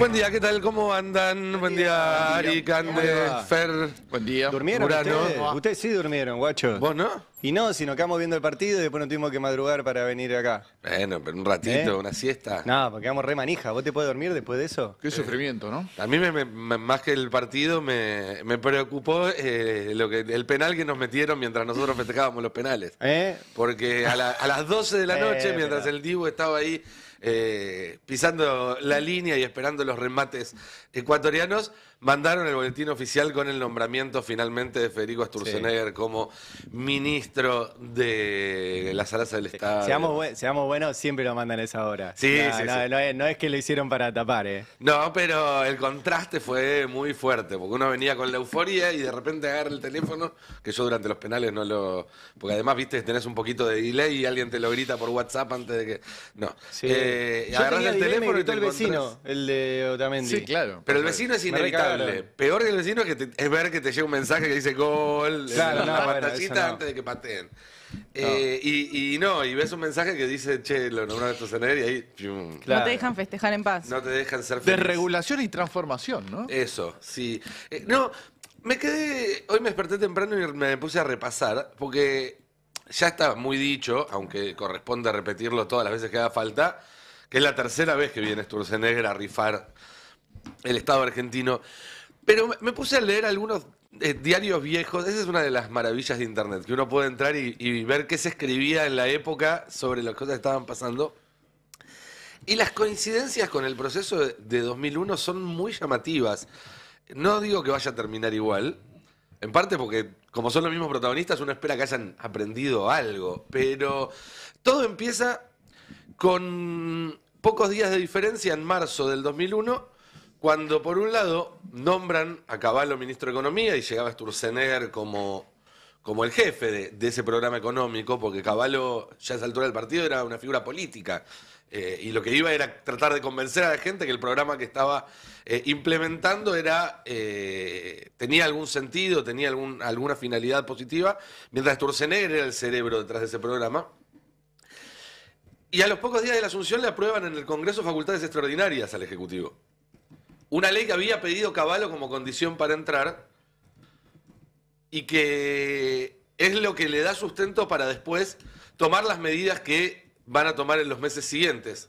Buen día, ¿qué tal? ¿Cómo andan? Buen, día, Ari, Cande, Fer. Buen día. ¿Durmieron ah. ustedes? sí durmieron, guacho. ¿Vos no? Y no, sino que quedamos viendo el partido y después nos tuvimos que madrugar para venir acá. Bueno, pero un ratito, ¿Eh? una siesta. No, porque vamos re manija. ¿Vos te puedes dormir después de eso? Qué sufrimiento, ¿no? A mí, más que el partido, me, preocupó eh, lo que, el penal que nos metieron mientras nosotros festejábamos los penales. ¿Eh? Porque a, las 12 de la noche, mientras el Divo estaba ahí eh, pisando la línea y esperando los remates ecuatorianos. Mandaron el boletín oficial con el nombramiento finalmente de Federico Sturzenegger como ministro de la salas del Estado. Seamos, buenos, siempre lo mandan a esa hora. Sí, no, es, que lo hicieron para tapar, ¿eh? No, pero el contraste fue muy fuerte, porque uno venía con la euforia y de repente agarra el teléfono, que yo durante los penales no lo. Porque además, viste, tenés un poquito de delay y alguien te lo grita por WhatsApp antes de que. No. Sí. Eh, el teléfono y, y el vecino, el de Otamendi. Sí, claro. Pero el vecino es inevitable. Peor que el vecino es, que es ver que te llega un mensaje que dice gol, claro, la pantallita antes de que pateen. Eh, y, no, y ves un mensaje que dice, che, lo nombraron a y ahí... No te dejan festejar en paz. No te dejan ser De regulación y transformación, ¿no? Eso, sí. Eh, no, me quedé... Hoy me desperté temprano y me puse a repasar, porque ya está muy dicho, aunque corresponde repetirlo todas las veces que haga falta, que es la tercera vez que viene Sturzenegger a rifar el Estado argentino. Pero me, puse a leer algunos eh, diarios viejos, esa es una de las maravillas de Internet, que uno puede entrar y, ver qué se escribía en la época sobre las cosas que estaban pasando. Y las coincidencias con el proceso de 2001 son muy llamativas. No digo que vaya a terminar igual, en parte porque como son los mismos protagonistas, uno espera que hayan aprendido algo, pero todo empieza con pocos días de diferencia en marzo del 2001 cuando por un lado nombran a Caballo ministro de Economía y llegaba Sturzenegger como, como el jefe de, ese programa económico, porque Caballo ya a esa altura del partido era una figura política. Eh, y lo que iba era tratar de convencer a la gente que el programa que estaba eh, implementando era eh, tenía algún sentido, tenía alguna finalidad positiva, mientras Sturzenegger era el cerebro detrás de ese programa. Y a los pocos días de la asunción le aprueban en el Congreso facultades extraordinarias al Ejecutivo. Una ley que había pedido Caballo como condición para entrar y que es lo que le da sustento para después tomar las medidas que van a tomar en los meses siguientes.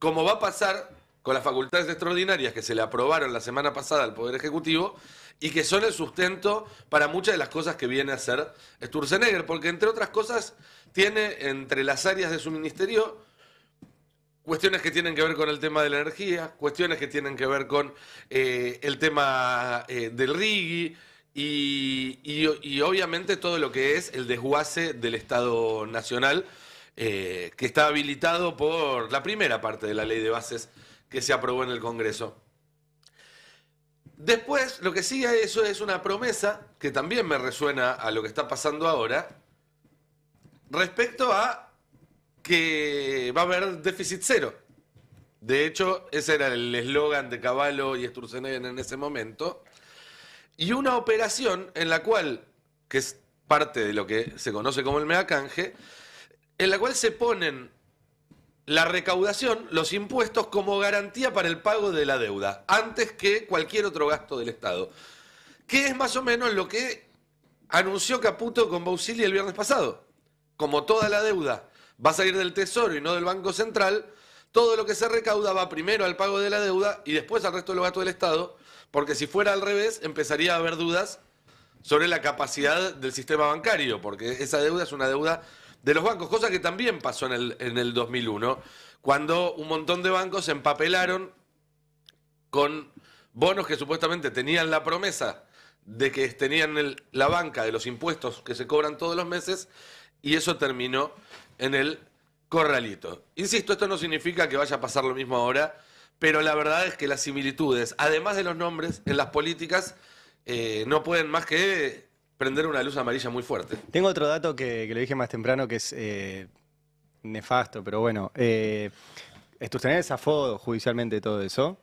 Como va a pasar con las facultades extraordinarias que se le aprobaron la semana pasada al Poder Ejecutivo y que son el sustento para muchas de las cosas que viene a hacer Sturzenegger, porque entre otras cosas tiene entre las áreas de su ministerio cuestiones que tienen que ver con el tema de la energía, cuestiones que tienen que ver con eh, el tema eh, del RIGI y, obviamente todo lo que es el desguace del Estado Nacional, eh, que está habilitado por la primera parte de la ley de bases que se aprobó en el Congreso. Después, lo que sigue a eso es una promesa que también me resuena a lo que está pasando ahora respecto a que va a haber déficit cero. De hecho, ese era el eslogan de Caballo y Sturzenegger en ese momento. Y una operación en la cual, que es parte de lo que se conoce como el megacanje, en la cual se ponen la recaudación, los impuestos, como garantía para el pago de la deuda, antes que cualquier otro gasto del Estado. Que es más o menos lo que anunció Caputo con Bausili el viernes pasado. Como toda la deuda va a salir del Tesoro y no del Banco Central, todo lo que se recauda va primero al pago de la deuda y después al resto de los gastos del Estado, porque si fuera al revés empezaría a haber dudas sobre la capacidad del sistema bancario, porque esa deuda es una deuda de los bancos, cosa que también pasó en el, en el 2001, cuando un montón de bancos se empapelaron con bonos que supuestamente tenían la promesa de que tenían la banca de los impuestos que se cobran todos los meses, y eso terminó en el corralito. Insisto, esto no significa que vaya a pasar lo mismo ahora, pero la verdad es que las similitudes, además de los nombres, en las políticas, eh, no pueden más que prender una luz amarilla muy fuerte. Tengo otro dato que, que lo dije más temprano, que es eh, nefasto, pero bueno. Eh, tenés desafío judicialmente todo eso.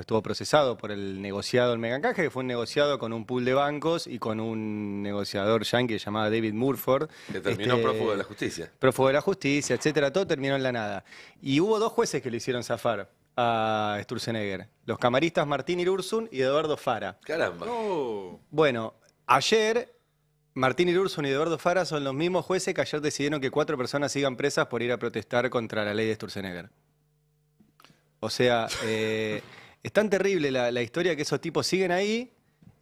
Pues, estuvo procesado por el negociado del megancaje, que fue un negociado con un pool de bancos y con un negociador yankee llamado David Murford. Que terminó este, prófugo de la justicia. Prófugo de la justicia, etcétera, todo terminó en la nada. Y hubo dos jueces que le hicieron zafar a Sturzenegger, los camaristas Martín Irursun y Eduardo Fara. Caramba. Bueno, ayer Martín Irursun y Eduardo Fara son los mismos jueces que ayer decidieron que cuatro personas sigan presas por ir a protestar contra la ley de Sturzenegger. O sea, eh, es tan terrible la, historia que esos tipos siguen ahí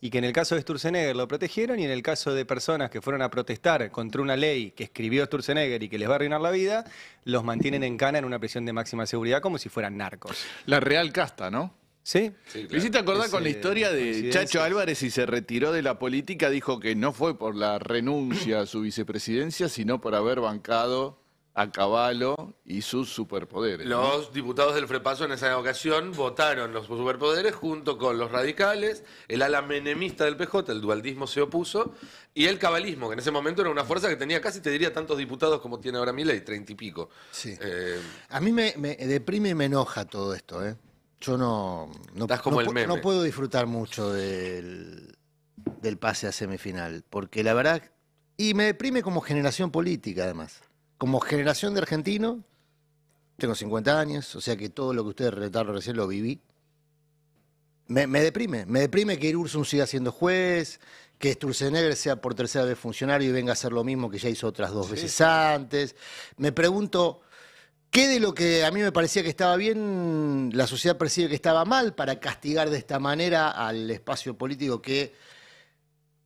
y que en el caso de Sturzenegger lo protegieron y en el caso de personas que fueron a protestar contra una ley que escribió Sturzenegger y que les va a arruinar la vida, los mantienen en cana en una prisión de máxima seguridad como si fueran narcos. La real casta, ¿no? ¿Sí? sí acordar con la eh, historia de Chacho Álvarez y se retiró de la política, dijo que no fue por la renuncia a su vicepresidencia, sino por haber bancado a caballo y sus superpoderes. Los diputados del Frepaso en esa ocasión votaron los superpoderes junto con los radicales, el ala menemista del PJ, el dualdismo se opuso, y el cabalismo, que en ese momento era una fuerza que tenía casi, te diría, tantos diputados como tiene ahora y treinta y pico. Sí. Eh, a mí me, deprime y me enoja todo esto. ¿eh? Yo no, puedo disfrutar mucho del, del pase a semifinal, porque la verdad... Y me deprime como generación política, además como generación de argentino, tengo 50 años, o sea que todo lo que ustedes retaron recién lo viví. Me, deprime, me deprime que Irursun siga siendo juez, que Sturzenegger sea por tercera vez funcionario y venga a hacer lo mismo que ya hizo otras dos veces antes. Me pregunto, ¿qué de lo que a mí me parecía que estaba bien, la sociedad percibe que estaba mal para castigar de esta manera al espacio político que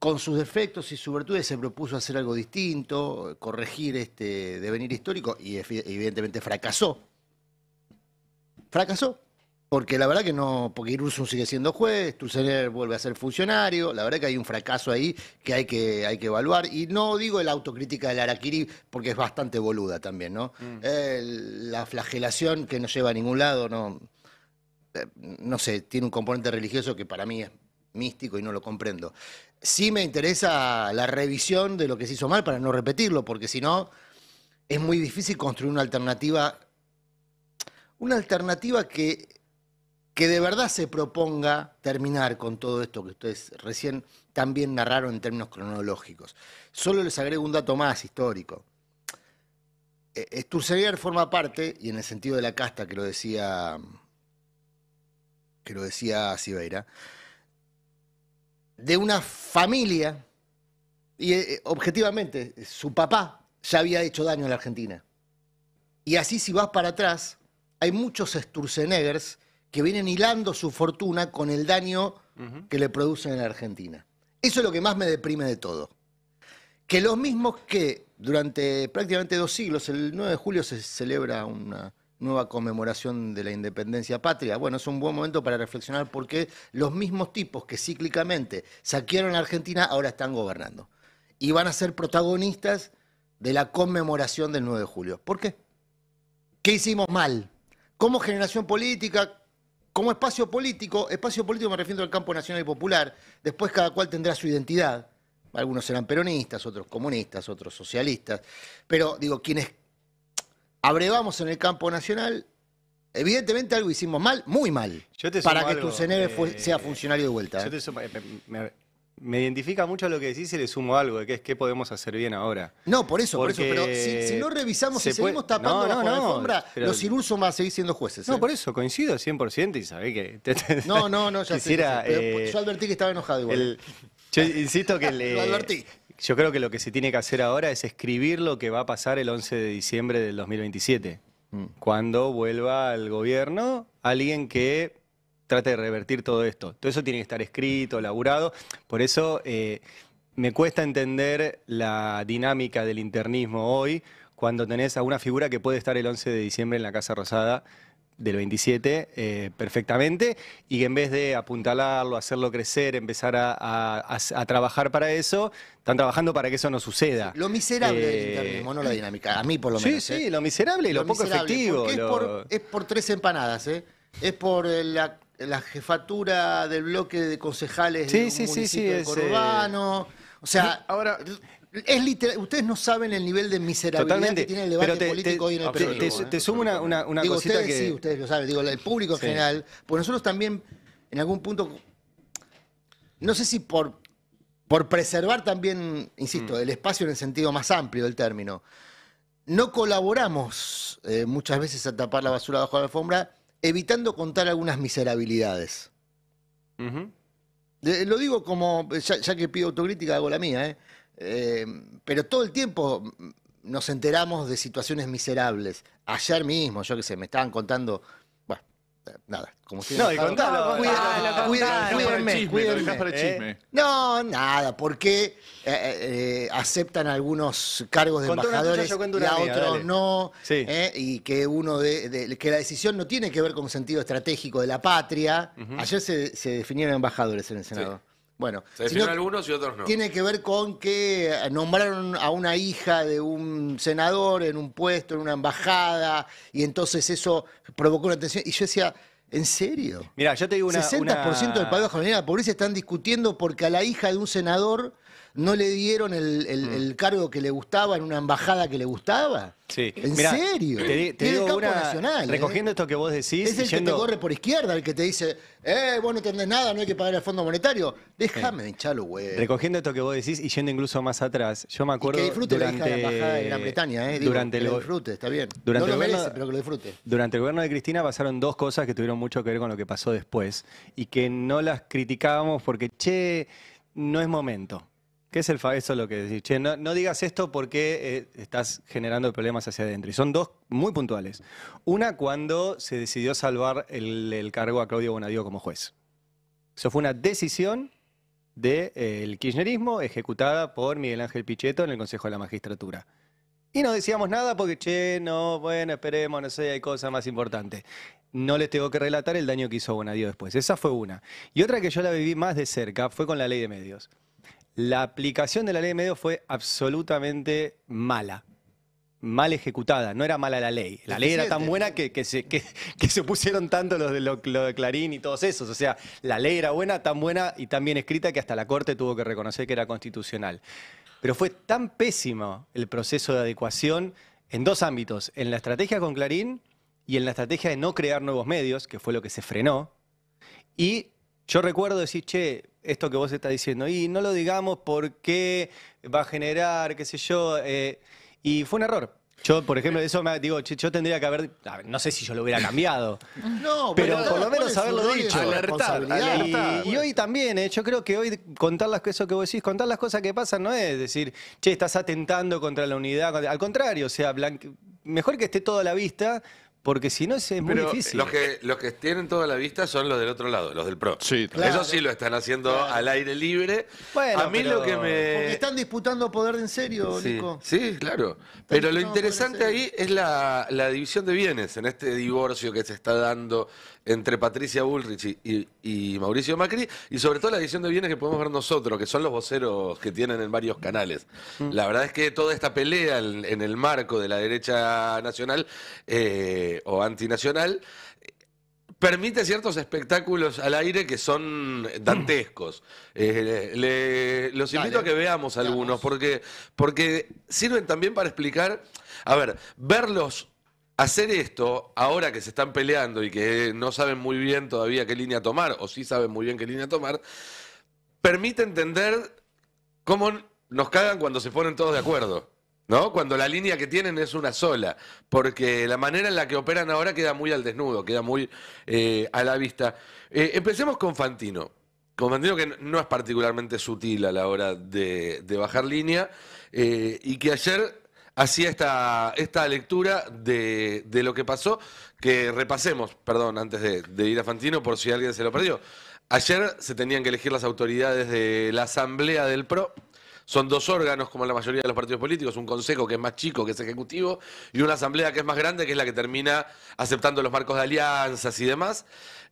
con sus defectos y sus virtudes se propuso hacer algo distinto, corregir este devenir histórico y evidentemente fracasó. Fracasó. Porque la verdad que no, porque Irursun sigue siendo juez, Tusener vuelve a ser funcionario, la verdad que hay un fracaso ahí que hay que, hay que evaluar. Y no digo la autocrítica del Araquiri porque es bastante boluda también, ¿no? Mm. Eh, la flagelación que no lleva a ningún lado, no, eh, no sé, tiene un componente religioso que para mí es místico y no lo comprendo sí me interesa la revisión de lo que se hizo mal para no repetirlo, porque si no, es muy difícil construir una alternativa, una alternativa que, que de verdad se proponga terminar con todo esto que ustedes recién también narraron en términos cronológicos. Solo les agrego un dato más histórico. E, Sturzenegger forma parte, y en el sentido de la casta que lo decía, que lo decía Sibeira, de una familia, y eh, eh, objetivamente, su papá ya había hecho daño en la Argentina. Y así si vas para atrás, hay muchos Sturzeneggers que vienen hilando su fortuna con el daño que le producen en la Argentina. Eso es lo que más me deprime de todo. Que los mismos que durante prácticamente dos siglos, el 9 de julio se celebra una, nueva conmemoración de la independencia patria. Bueno, es un buen momento para reflexionar porque los mismos tipos que cíclicamente saquearon a Argentina ahora están gobernando y van a ser protagonistas de la conmemoración del 9 de julio. ¿Por qué? ¿Qué hicimos mal? Como generación política, como espacio político, espacio político me refiero al campo nacional y popular, después cada cual tendrá su identidad, algunos serán peronistas, otros comunistas, otros socialistas, pero digo, quienes abrevamos en el campo nacional. Evidentemente algo hicimos mal, muy mal, para que tu eh, sea funcionario de vuelta. ¿eh? Eh, me, identifica mucho a lo que decís y le sumo algo, que es qué podemos hacer bien ahora. No, por eso, eso. Pero si, no revisamos y seguimos tapando la alfombra, los Irulson van a seguir siendo jueces. No, ¿eh? por eso, coincido 100% y sabés que... no, no, no, ya, yo advertí que estaba enojado igual. Yo insisto que le, yo creo que lo que se tiene que hacer ahora es escribir lo que va a pasar el 11 de diciembre del 2027, mm. cuando vuelva al gobierno alguien que trate de revertir todo esto. Todo eso tiene que estar escrito, laburado. Por eso eh, me cuesta entender la dinámica del internismo hoy, cuando tenés a una figura que puede estar el 11 de diciembre en la Casa Rosada del 27 eh, perfectamente y que en vez de apuntalarlo, hacerlo crecer, empezar a, trabajar para eso, están trabajando para que eso no suceda. Lo miserable del eh, no la dinámica, a mí por lo menos. Sí, sí, ¿eh? lo miserable y lo, poco efectivo. Es, por, tres empanadas, ¿eh? es por la, jefatura del bloque de concejales sí, de un sí, municipio de O sea, ahora ustedes no saben el nivel de miserabilidad que tiene el debate político hoy en el periodismo. Te, te, sumo una, una, digo, ustedes, Sí, ustedes lo saben, digo, el público en general. Porque nosotros también, en algún punto, no sé si por, por preservar también, insisto, mm. el espacio en el sentido más amplio del término, no colaboramos eh, muchas veces a tapar la basura bajo la alfombra, evitando contar algunas miserabilidades. Eh, lo digo como, ya, ya, que pido autocrítica, hago la mía, ¿eh? Eh, pero todo el tiempo nos enteramos de situaciones miserables. Ayer mismo, yo qué sé, me estaban contando. Bueno, nada, como si. No, y ¿Eh? No, nada, porque eh, aceptan algunos cargos de embajadores y a otros no. y que uno de, que la decisión no tiene que ver con sentido estratégico de la patria. Ayer se, definieron embajadores en el Senado. Bueno, algunos y otros Tiene que ver con que nombraron a una hija de un senador en un puesto, en una embajada, y entonces eso provocó una tensión. Y yo decía, ¿En serio? Mira, yo te digo una... 60% del país de la pobreza están discutiendo porque a la hija de un senador no le dieron mm. el, cargo que le gustaba en una embajada que le gustaba? Sí. ¿En serio? Te, digo una, nacional, ¿eh? recogiendo esto que vos decís. Es el que te corre por izquierda, el que te dice, eh, vos no entendés nada, no hay que pagar el Fondo Monetario. Déjame, echarlo güey. Recogiendo esto que vos decís y yendo incluso más atrás, yo me acuerdo. que disfrute durante... la embajada de Gran Bretaña, eh. durante que lo disfrute, está bien. Durante lo pero que lo disfrute. Durante el gobierno de Cristina pasaron dos cosas que tuvieron mucho que ver con lo que pasó después y que no las criticábamos porque, che, no es momento. ¿Qué es el fa Eso lo que decís. Che, no, digas esto porque eh, estás generando problemas hacia adentro. Y son dos muy puntuales. Una, cuando se decidió salvar el, cargo a Claudio Bonadío como juez. Eso fue una decisión del eh, kirchnerismo ejecutada por Miguel Ángel Pichetto en el Consejo de la Magistratura. Y no decíamos nada porque, che, no, bueno, esperemos, no sé, hay cosas más importantes. No les tengo que relatar el daño que hizo Bonadío después. Esa fue una. Y otra que yo la viví más de cerca fue con la ley de medios la aplicación de la ley de medios fue absolutamente mala mal ejecutada, no era mala la ley. La ley era tan buena que, se, opusieron tanto los de, lo, de Clarín y todos esos. O sea, la ley era buena, tan buena y tan bien escrita que hasta la Corte tuvo que reconocer que era constitucional. Pero fue tan pésimo el proceso de adecuación en dos ámbitos, en la estrategia con Clarín y en la estrategia de no crear nuevos medios, que fue lo que se frenó, y yo recuerdo decir, che, esto que vos estás diciendo, y no lo digamos porque va a generar, qué sé yo, eh, y fue un error. Yo, por ejemplo, eso me digo, yo tendría que haber, no sé si yo lo hubiera cambiado, no, pero por lo menos haberlo dicho. Y, hoy también, eh, yo creo que hoy contar las eso que vos decís, contar las cosas que pasan no es decir, che, estás atentando contra la unidad, al contrario, o sea, mejor que esté todo a la vista, porque si no es, muy eh, difícil. Los que, los que tienen toda la vista son los del otro lado, los del PRO. Sí, claro. Eso sí lo están haciendo al aire libre. Bueno, a mí lo que me. Porque están disputando poder en serio, sí. Nico. Sí, claro. Pero lo interesante ahí es la división de bienes en este divorcio que se está dando entre Patricia Bullrich y, Mauricio Macri, y sobre todo la edición de bienes que podemos ver nosotros, que son los voceros que tienen en varios canales. Mm. La verdad es que toda esta pelea en, el marco de la derecha nacional eh, o antinacional permite ciertos espectáculos al aire que son dantescos. Mm. Eh, los invito a que veamos algunos, porque, porque sirven también para explicar, a ver, verlos hacer esto, ahora que se están peleando y que no saben muy bien todavía qué línea tomar, o sí saben muy bien qué línea tomar, permite entender cómo nos cagan cuando se ponen todos de acuerdo. ¿No? Cuando la línea que tienen es una sola, porque la manera en la que operan ahora queda muy al desnudo, queda muy eh, a la vista. Eh, empecemos con Fantino. Con Fantino que no es particularmente sutil a la hora de, bajar línea eh, y que ayer hacía esta, esta lectura de, lo que pasó, que repasemos, perdón, antes de, de ir a Fantino por si alguien se lo perdió. Ayer se tenían que elegir las autoridades de la Asamblea del PRO, son dos órganos, como la mayoría de los partidos políticos, un consejo que es más chico, que es ejecutivo, y una asamblea que es más grande, que es la que termina aceptando los marcos de alianzas y demás.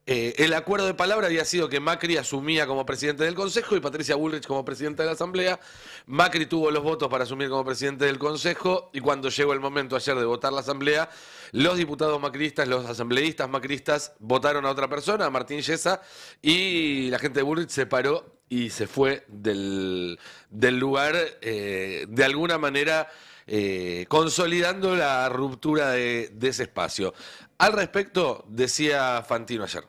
Eh, el acuerdo de palabra había sido que Macri asumía como presidente del Consejo y Patricia Bullrich como presidenta de la Asamblea. Macri tuvo los votos para asumir como presidente del Consejo y cuando llegó el momento ayer de votar la Asamblea, los diputados macristas, los asambleístas macristas votaron a otra persona, a Martín Yesa, y la gente de Bullrich se paró y se fue del, lugar eh, de alguna manera. Eh, consolidando la ruptura de, ese espacio. Al respecto, decía Fantino ayer.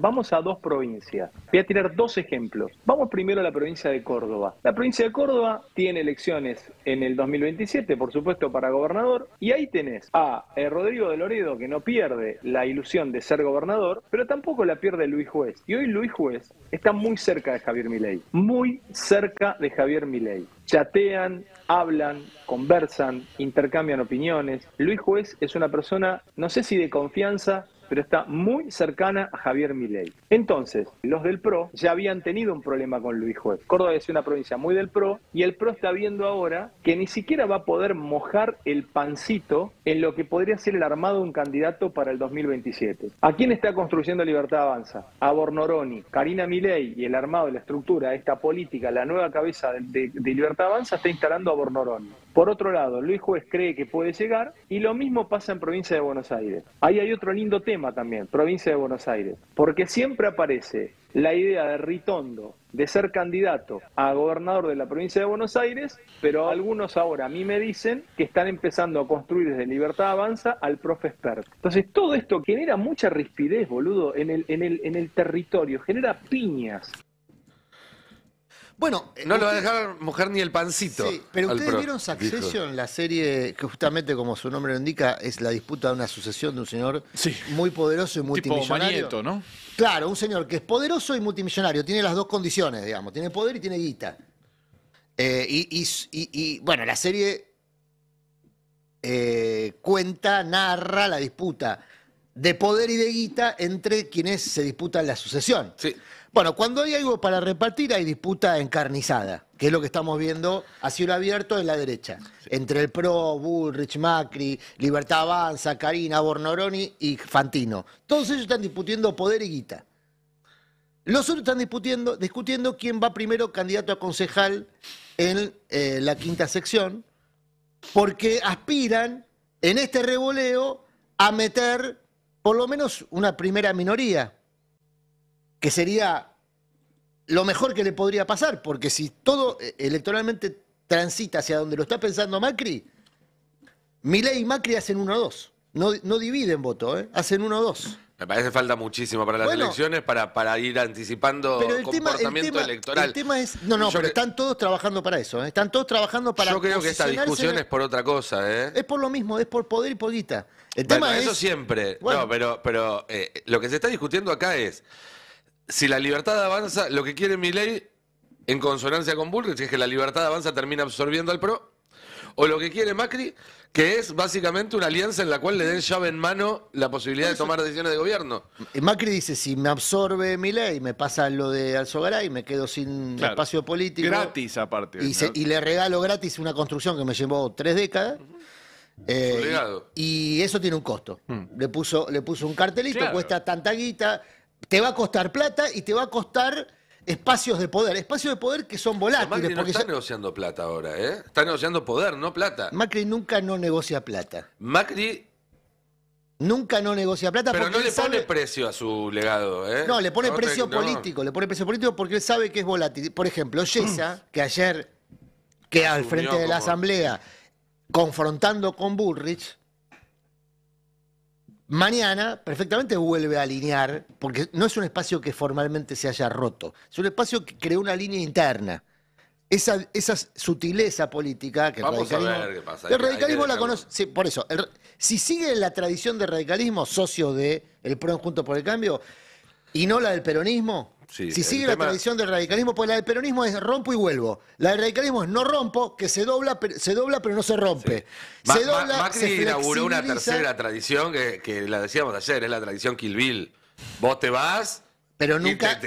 Vamos a dos provincias. Voy a tirar dos ejemplos. Vamos primero a la provincia de Córdoba. La provincia de Córdoba tiene elecciones en el 2027, por supuesto, para gobernador. Y ahí tenés a eh, Rodrigo de Loredo, que no pierde la ilusión de ser gobernador, pero tampoco la pierde Luis Juez. Y hoy Luis Juez está muy cerca de Javier Milei. Muy cerca de Javier Milei chatean, hablan, conversan, intercambian opiniones. Luis Juez es una persona, no sé si de confianza, pero está muy cercana a Javier Milei. Entonces, los del PRO ya habían tenido un problema con Luis Juez. Córdoba es una provincia muy del PRO y el PRO está viendo ahora que ni siquiera va a poder mojar el pancito en lo que podría ser el armado de un candidato para el 2027. ¿A quién está construyendo Libertad Avanza? A Bornoroni, Karina Milei y el armado de la estructura, esta política, la nueva cabeza de, de Libertad Avanza está instalando a Bornoroni. Por otro lado, Luis Juez cree que puede llegar y lo mismo pasa en provincia de Buenos Aires. Ahí hay otro lindo tema también, provincia de Buenos Aires, porque siempre aparece la idea de Ritondo de ser candidato a gobernador de la provincia de Buenos Aires, pero algunos ahora a mí me dicen que están empezando a construir desde Libertad Avanza al profe Entonces todo esto genera mucha rispidez, boludo, en el, en el, en el territorio, genera piñas. Bueno. Eh, no lo va a dejar mujer ni el pancito. Sí, pero ustedes vieron Succession, la serie que justamente, como su nombre lo indica, es la disputa de una sucesión de un señor muy poderoso y multimillonario. ¿no? Claro, un señor que es poderoso y multimillonario. Tiene las dos condiciones, digamos. Tiene poder y tiene guita. Eh, y, bueno, la serie eh, cuenta, narra la disputa de poder y de guita entre quienes se disputan la sucesión. Sí. Bueno, cuando hay algo para repartir hay disputa encarnizada, que es lo que estamos viendo a cielo abierto en la derecha, entre el PRO, Bullrich, Macri, Libertad Avanza, Karina, Bornoroni y Fantino. Todos ellos están discutiendo poder y guita. Los otros están discutiendo, discutiendo quién va primero candidato a concejal en eh, la quinta sección, porque aspiran en este revoleo a meter por lo menos una primera minoría, que sería lo mejor que le podría pasar, porque si todo eh, electoralmente transita hacia donde lo está pensando Macri, Milei y Macri hacen 1 dos, No, no dividen voto, ¿eh? hacen o dos. Me parece falta muchísimo para las elecciones, para, para ir anticipando el comportamiento electoral. El tema es. No, no, pero están todos trabajando para eso. ¿eh? Están todos trabajando para. Yo creo que esta discusión es por otra cosa. Es por lo mismo, es por poder y por guita. El tema eso es. Eso siempre. Bueno. No, pero, pero lo que se está discutiendo acá es si la libertad avanza, lo que quiere mi ley, en consonancia con Bullrich, es que la libertad avanza termina absorbiendo al PRO, o lo que quiere Macri, que es básicamente una alianza en la cual le den llave en mano la posibilidad de tomar decisiones de gobierno. Macri dice, si me absorbe mi ley, me pasa lo de Alzogaray, me quedo sin espacio político. Gratis aparte. Y, y, le regalo gratis una construcción que me llevó tres décadas. Eh, y, eso tiene un costo. Mm. Le, puso, le puso un cartelito, cuesta tanta guita, te va a costar plata y te va a costar espacios de poder. Espacios de poder que son volátiles. no porque está negociando plata ahora, ¿eh? Está negociando poder, no plata. Macri nunca no negocia plata. Macri Nunca no negocia plata. Pero no le pone precio a su legado, ¿eh? No, le pone precio político, le pone precio político porque él sabe que es volátil. Por ejemplo, Yesa, que ayer, que al frente de la Asamblea, confrontando con Bullrich, mañana perfectamente vuelve a alinear, porque no es un espacio que formalmente se haya roto, es un espacio que creó una línea interna. Esa, sutileza política que radicalismo, a ver qué pasa. El radicalismo la conoce. por eso, si sigue la tradición del radicalismo, socio del de el Junto por el Cambio, y no la del peronismo, si sigue la tradición del radicalismo, pues la del peronismo es rompo y vuelvo. La del radicalismo es no rompo, que se dobla, se dobla pero no se rompe. Se Macri inauguró una tercera tradición que, la decíamos ayer, es la tradición Kill Vos te vas. Pero nunca,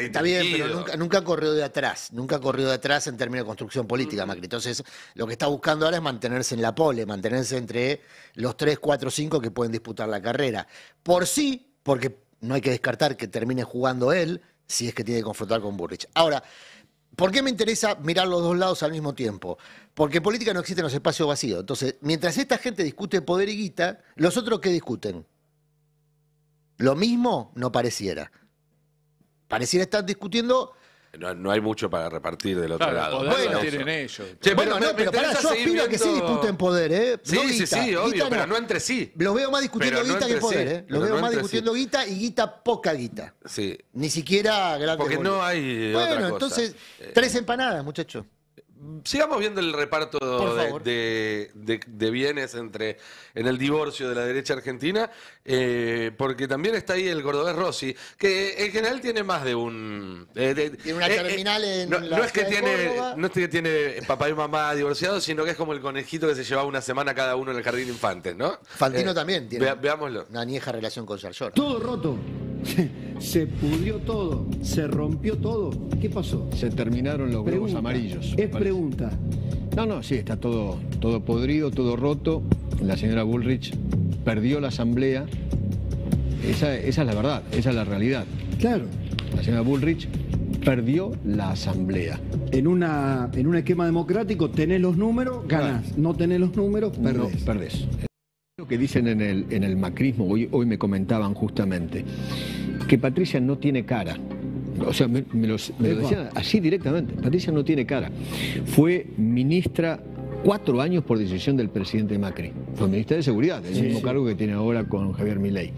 nunca, corrió de atrás, nunca corrió de atrás en términos de construcción política, mm. Macri. Entonces, lo que está buscando ahora es mantenerse en la pole, mantenerse entre los 3, 4, 5 que pueden disputar la carrera. Por sí, porque no hay que descartar que termine jugando él, si es que tiene que confrontar con Burrich. Ahora, ¿por qué me interesa mirar los dos lados al mismo tiempo? Porque en política no en los espacios vacíos. Entonces, mientras esta gente discute poder y guita, ¿los otros qué discuten? Lo mismo no pareciera. Pareciera estar discutiendo no, hay mucho para repartir del otro lado. Bueno, tienen ellos. bueno, pero para yo aspiro a que sí disputen poder, ¿eh? Sí, sí, sí, obvio, pero no. entre sí. Los veo más discutiendo guita que poder, ¿eh? Los veo más discutiendo guita y guita poca guita. Sí. Ni siquiera grande. Porque no hay. Bueno, entonces, eh. tres empanadas, muchachos. Sigamos viendo el reparto de, bienes entre en el divorcio de la derecha argentina, eh, porque también está ahí el cordobés Rossi, que en general tiene más de un... Eh, tiene una terminal eh, en no, la es que tiene No es que tiene papá y mamá divorciados, sino que es como el conejito que se llevaba una semana cada uno en el jardín infante, ¿no? Fantino también tiene veámoslo. una nieja relación con Sergio. Todo roto. se pudrió todo, se rompió todo. ¿Qué pasó? Se terminaron los globos amarillos. Es pregunta. No, no, sí, está todo, todo podrido, todo roto. La señora Bullrich perdió la asamblea. Esa, esa es la verdad, esa es la realidad. Claro. La señora Bullrich perdió la asamblea. En, una, en un esquema democrático tenés los números, ganás. No tenés los números, perdés. perdés que dicen en el, en el macrismo, hoy, hoy me comentaban justamente, que Patricia no tiene cara. O sea, me, lo decían así directamente. Patricia no tiene cara. Fue ministra cuatro años por decisión del presidente Macri. Fue ministra de Seguridad, el mismo cargo que tiene ahora con Javier Milei.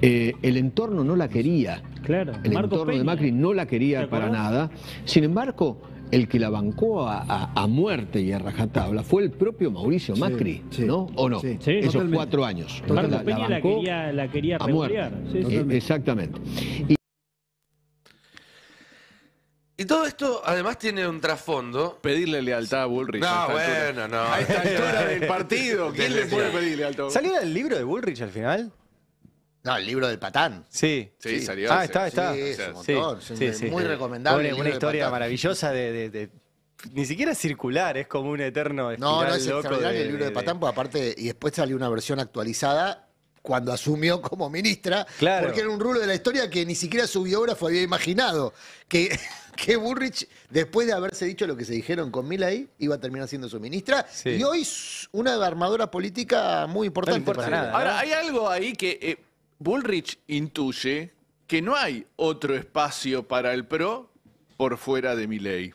Eh, el entorno no la quería. Claro. El entorno de Macri no la quería para nada. Sin embargo, el que la bancó a, a, muerte y a rajatabla fue el propio Mauricio Macri, ¿no? ¿O no? Esos cuatro años. la, Peña la, quería, la quería exactamente. Y... todo esto además tiene un trasfondo. Pedirle lealtad a Bullrich. No, bueno, no. A esta altura del partido, ¿quién le puede pedir lealtad? ¿Salía del libro de Bullrich al final? No, el libro del patán. Sí. Sí, salió. Ah, está, está. Sí, es un montón, muy recomendable. una historia maravillosa de, Ni siquiera circular, es como un eterno. No, no es extraordinario el libro de, Patán, aparte, y después salió una versión actualizada cuando asumió como ministra, Claro. porque era un rulo de la historia que ni siquiera su biógrafo había imaginado, que, que Burrich, después de haberse dicho lo que se dijeron con Milay, iba a terminar siendo su ministra, y hoy es una armadura política muy importante Ahora, hay algo ahí que eh, Bullrich intuye que no hay otro espacio para el PRO por fuera de mi ley.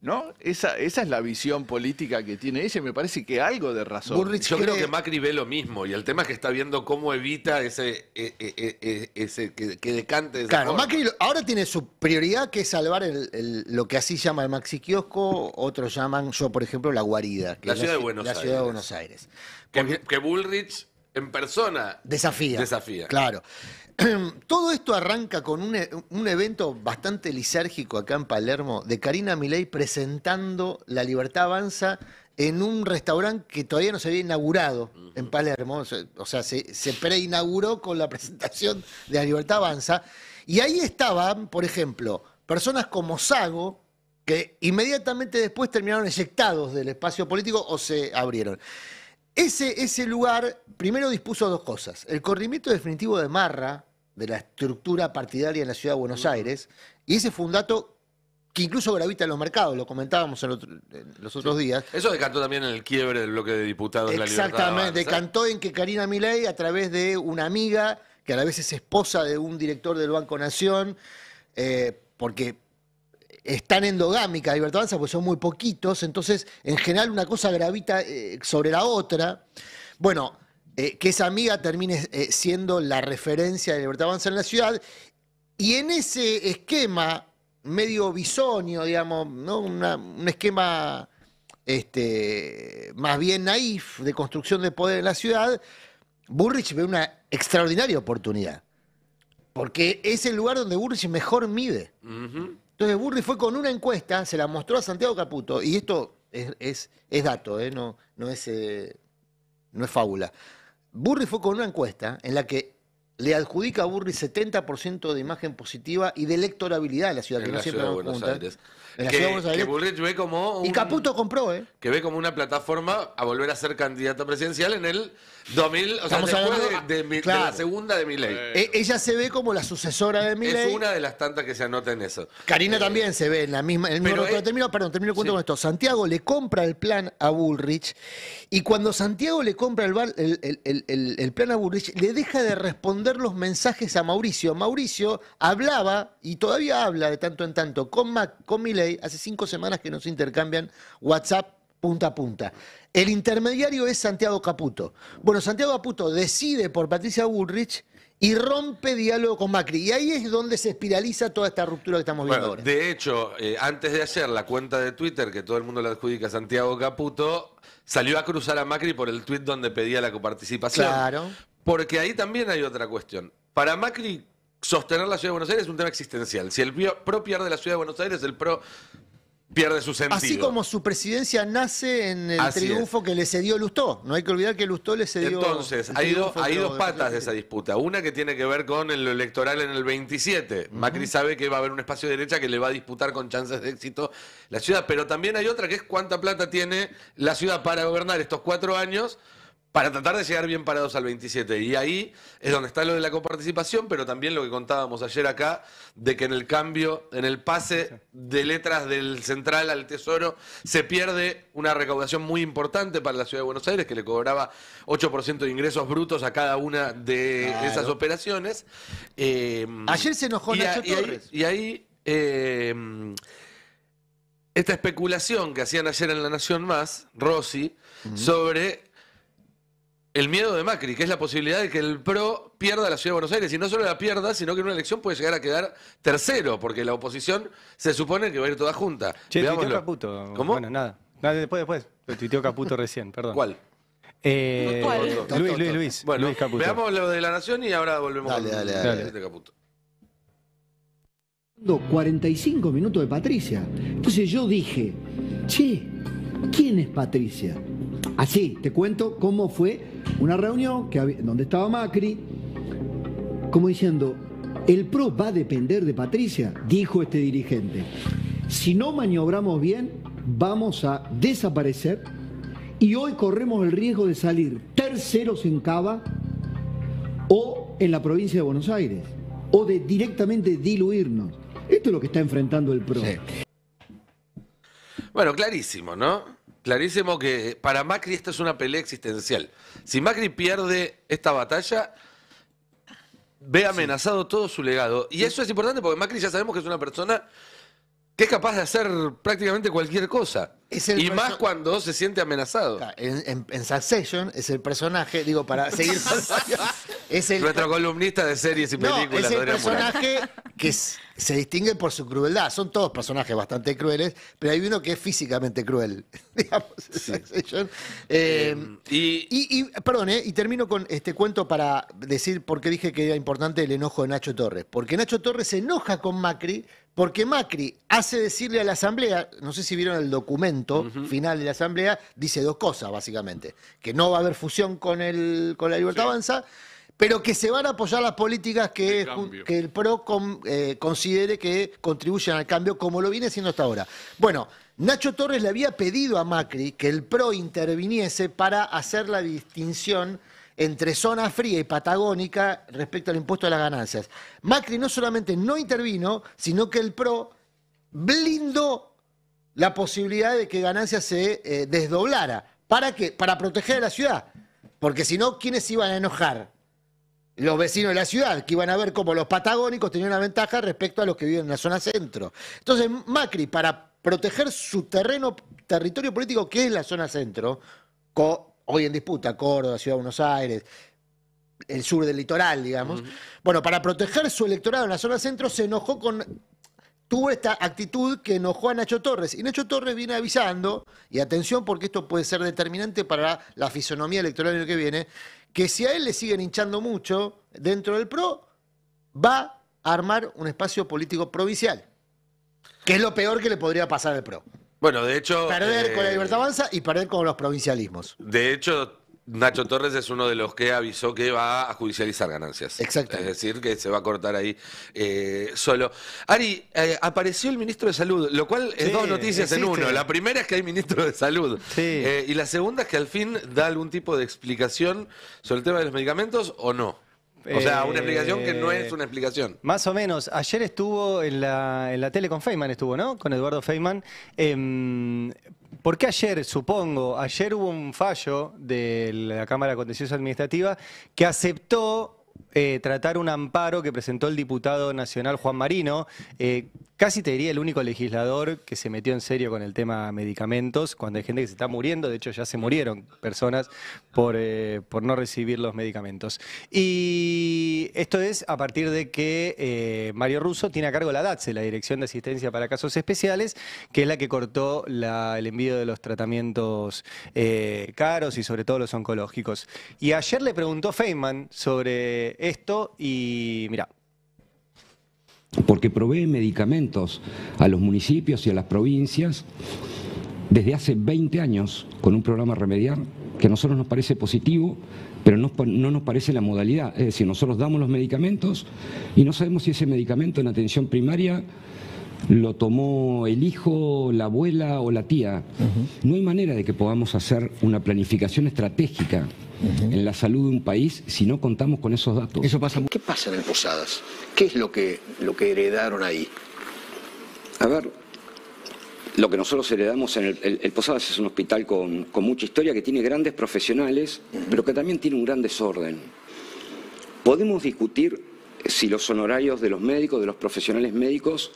¿No? Esa, es la visión política que tiene ella me parece que algo de razón. Yo creo que Macri ve lo mismo y el tema es que está viendo cómo evita ese, e, e, e, ese que, decante. claro, Macri ahora tiene su prioridad que es salvar lo que así llama el maxi kiosco, otros llaman, yo por ejemplo, la guarida. la, ciudad de Buenos la ciudad de Buenos Aires. que Bullrich en persona. Desafía. Desafía. Claro. Todo esto arranca con e, un, evento bastante lisérgico acá en Palermo de Karina Milei presentando La Libertad Avanza en un restaurante que todavía no se había inaugurado en Palermo. O sea, se, se preinauguró con la presentación de La Libertad Avanza. Y ahí estaban, por ejemplo, personas como Sago, que inmediatamente después terminaron eyectados del espacio político o se abrieron. Ese, ese lugar primero dispuso dos cosas. El corrimiento definitivo de Marra, de la estructura partidaria en la ciudad de Buenos Aires, y ese fundato que incluso gravita en los mercados, lo comentábamos en, los otros días. Eso decantó también en el quiebre del bloque de diputados de la Libertad. Exactamente, decantó en que Karina Milei, a través de una amiga, que a la vez es esposa de un director del Banco Nación, eh, porque están tan endogámica Libertad Avanza porque son muy poquitos, entonces en general una cosa gravita eh, sobre la otra. Bueno, eh, que esa amiga termine eh, siendo la referencia de Libertad Avanza en la ciudad y en ese esquema medio bisonio, digamos, ¿no? un esquema este, más bien naif de construcción de poder en la ciudad, Burrich ve una extraordinaria oportunidad. Porque es el lugar donde Burrich mejor mide. Entonces Burri fue con una encuesta, se la mostró a Santiago Caputo, y esto es, dato, ¿eh? eh, no, es, fábula. Burri fue con una encuesta en la que le adjudica a Burri 70% de imagen positiva y de electorabilidad a la ciudad, que no siempre nos Buenos que, ciudad ve como y Caputo compró, ¿eh? Que ve como una plataforma a volver a ser candidato presidencial en el 2000, o sea, de, la segunda de Miley. Eh, eh, ella se ve como la sucesora de Miley. Es una de las tantas que se anota en eso. Karina eh, también se ve en la misma. pero, termino, perdón, termino cuento con esto. Santiago le compra el plan a Bullrich y cuando Santiago le compra el, plan a Bullrich, le deja de responder los mensajes a Mauricio. Mauricio hablaba y todavía habla de tanto en tanto con, Mac, con Hace cinco semanas que no se intercambian WhatsApp punta a punta. El intermediario es Santiago Caputo. Bueno, Santiago Caputo decide por Patricia Bullrich y rompe diálogo con Macri. Y ahí es donde se espiraliza toda esta ruptura que estamos viendo ahora. De hecho, eh, antes de ayer, la cuenta de Twitter, que todo el mundo le adjudica a Santiago Caputo, salió a cruzar a Macri por el tweet donde pedía la coparticipación. Claro. Porque ahí también hay otra cuestión. Para Macri, sostener la ciudad de Buenos Aires es un tema existencial. Si el PRO de la ciudad de Buenos Aires, el PRO pierde su sentido. Así como su presidencia nace en el triunfo que le cedió Lustó. No hay que olvidar que Lustó le cedió. Entonces, hay, ido hay dos patas de esa disputa. Una que tiene que ver con el electoral en el 27. Macri sabe que va a haber un espacio de derecha que le va a disputar con chances de éxito la ciudad. Pero también hay otra que es cuánta plata tiene la ciudad para gobernar estos cuatro años para tratar de llegar bien parados al 27. Y ahí es donde está lo de la coparticipación, pero también lo que contábamos ayer acá, de que en el cambio, en el pase de letras del central al tesoro, se pierde una recaudación muy importante para la ciudad de Buenos Aires, que le cobraba 8% de ingresos brutos a cada una de esas operaciones. Em, ayer se enojó y Nacho y Ahí, em, esta especulación que hacían ayer en La Nación Más, Rossi, sobre el miedo de Macri, que es la posibilidad de que el PRO pierda la Ciudad de Buenos Aires, y no solo la pierda, sino que en una elección puede llegar a quedar tercero, porque la oposición se supone que va a ir toda junta. Che, Caputo. ¿Cómo? Bueno, nada. ¿Nadie después, después. Lo Caputo recién, perdón. ¿Cuál? Eh, Luis, Luis, Luis. Bueno, Luis Caputo. veamos lo de la Nación y ahora volvemos dale, dale, dale, dale. Este Caputo. 45 minutos de Patricia. Entonces yo dije, che, ¿quién es Patricia? Así, te cuento cómo fue una reunión donde estaba Macri, como diciendo, el PRO va a depender de Patricia, dijo este dirigente. Si no maniobramos bien, vamos a desaparecer y hoy corremos el riesgo de salir terceros en Cava o en la provincia de Buenos Aires o de directamente diluirnos. Esto es lo que está enfrentando el PRO. Bueno, clarísimo, ¿no? clarísimo que para Macri esta es una pelea existencial. Si Macri pierde esta batalla, ve amenazado todo su legado. Y eso es importante porque Macri ya sabemos que es una persona que es capaz de hacer prácticamente cualquier cosa. y más cuando se siente amenazado. en, Succession es el personaje, digo, para seguir. es el Nuestro columnista de series y películas. No, es el personaje que se distingue por su crueldad. Son todos personajes bastante crueles, pero hay uno que es físicamente cruel. Eh, eh, y, perdón, eh, y termino con este cuento para decir por qué dije que era importante el enojo de Nacho Torres. Porque Nacho Torres se enoja con Macri porque Macri hace decirle a la Asamblea, no sé si vieron el documento final de la Asamblea, dice dos cosas básicamente, que no va a haber fusión con, el, con la Libertad Avanza pero que se van a apoyar las políticas que, el PRO eh, considere que contribuyen al cambio, como lo viene siendo hasta ahora. Bueno, Nacho Torres le había pedido a Macri que el PRO interviniese para hacer la distinción entre zona fría y patagónica respecto al impuesto a las ganancias. Macri no solamente no intervino, sino que el PRO blindó la posibilidad de que ganancias se eh, desdoblara. ¿Para qué? Para proteger a la ciudad. Porque si no, ¿quiénes iban a enojar? los vecinos de la ciudad, que iban a ver cómo los patagónicos tenían una ventaja respecto a los que viven en la zona centro. Entonces, Macri, para proteger su terreno, territorio político, que es la zona centro, hoy en disputa, Córdoba, Ciudad de Buenos Aires, el sur del litoral, digamos, bueno, para proteger su electorado en la zona centro, se enojó con tuvo esta actitud que enojó a Nacho Torres. Y Nacho Torres viene avisando, y atención porque esto puede ser determinante para la fisonomía electoral en lo que viene, que si a él le siguen hinchando mucho dentro del PRO, va a armar un espacio político provincial, que es lo peor que le podría pasar al PRO. Bueno, de hecho... Perder con la eh, libertad avanza y perder con los provincialismos. De hecho, Nacho Torres es uno de los que avisó que va a judicializar ganancias. Exacto. Es decir, que se va a cortar ahí eh, solo. Ari, eh, apareció el ministro de Salud, lo cual es dos noticias en uno. La primera es que hay ministro de Salud. Eh, y la segunda es que al fin da algún tipo de explicación sobre el tema de los medicamentos o no. O sea, una explicación que no es una explicación. Más o menos. Ayer estuvo en la, en la tele con Feynman, estuvo, ¿no? Con Eduardo Feynman em, porque ayer, supongo, ayer hubo un fallo de la Cámara Contenciosa Administrativa que aceptó eh, tratar un amparo que presentó el diputado nacional Juan Marino, eh, casi te diría el único legislador que se metió en serio con el tema medicamentos, cuando hay gente que se está muriendo, de hecho ya se murieron personas por, eh, no recibir los medicamentos. Y esto es a partir de que Mario Russo tiene a cargo la DATSE, la Dirección de Asistencia para Casos Especiales, que es la que cortó el envío de los tratamientos caros y sobre todo los oncológicos. Y ayer le preguntó Feynman sobre esto y mira. Porque provee medicamentos a los municipios y a las provincias desde hace 20 años con un programa Remediar que a nosotros nos parece positivo, pero no, no, nos parece la modalidad. Es decir, nosotros damos los medicamentos y no sabemos si ese medicamento en atención primaria lo tomó el hijo, la abuela o la tía. No hay manera de que podamos hacer una planificación estratégica en la salud de un país si no contamos con esos datos. ¿Qué pasa en Posadas? ¿Qué es lo que, lo que heredaron ahí? A ver, lo que nosotros heredamos en el, el, Posadas es un hospital con, mucha historia que tiene grandes profesionales, pero que también tiene un gran desorden. Podemos discutir si los honorarios de los médicos, de los profesionales médicos,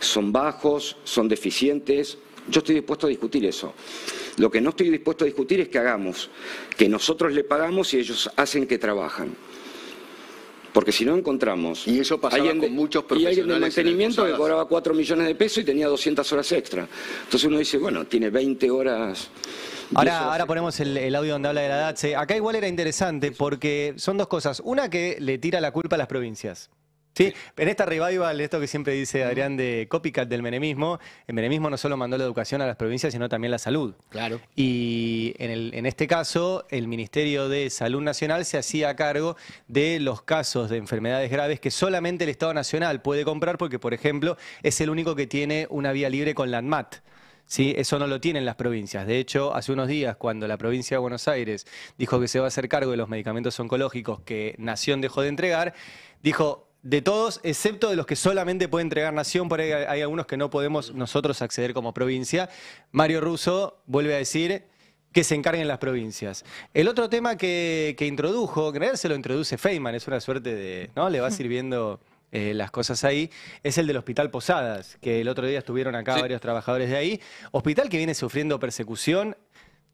son bajos, son deficientes. Yo estoy dispuesto a discutir eso. Lo que no estoy dispuesto a discutir es que hagamos, que nosotros le pagamos y ellos hacen que trabajan. Porque si no encontramos... Y eso pasaba con muchos profesionales. Y alguien mantenimiento que cobraba 4 millones de pesos y tenía 200 horas extra. Entonces uno dice, bueno, tiene 20 horas... Ahora, ahora ponemos el, audio donde habla de la DATSE. Acá igual era interesante porque son dos cosas. Una que le tira la culpa a las provincias. Sí, en esta revival, esto que siempre dice Adrián de copycat del menemismo, el menemismo no solo mandó la educación a las provincias, sino también la salud. Claro. Y en, este caso, el Ministerio de Salud Nacional se hacía cargo de los casos de enfermedades graves que solamente el Estado Nacional puede comprar, porque, por ejemplo, es el único que tiene una vía libre con la ANMAT. Eso no lo tienen las provincias. De hecho, hace unos días, cuando la provincia de Buenos Aires dijo que se va a hacer cargo de los medicamentos oncológicos que Nación dejó de entregar, dijo, de todos, excepto de los que solamente puede entregar Nación, por ahí hay algunos que no podemos nosotros acceder como provincia. Mario Russo vuelve a decir que se encarguen las provincias. El otro tema que, que introdujo, que se lo introduce Feynman, es una suerte de, ¿no? Le va sirviendo... Eh, las cosas ahí, es el del Hospital Posadas, que el otro día estuvieron acá varios trabajadores de ahí. Hospital que viene sufriendo persecución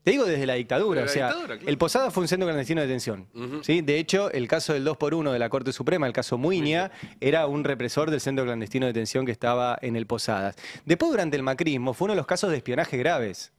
te digo desde la dictadura, o sea, el Posada fue un centro clandestino de detención. ¿sí? De hecho, el caso del 2 por 1 de la Corte Suprema, el caso Muiña, era un represor del centro clandestino de detención que estaba en el Posadas. Después, durante el macrismo, fue uno de los casos de espionaje graves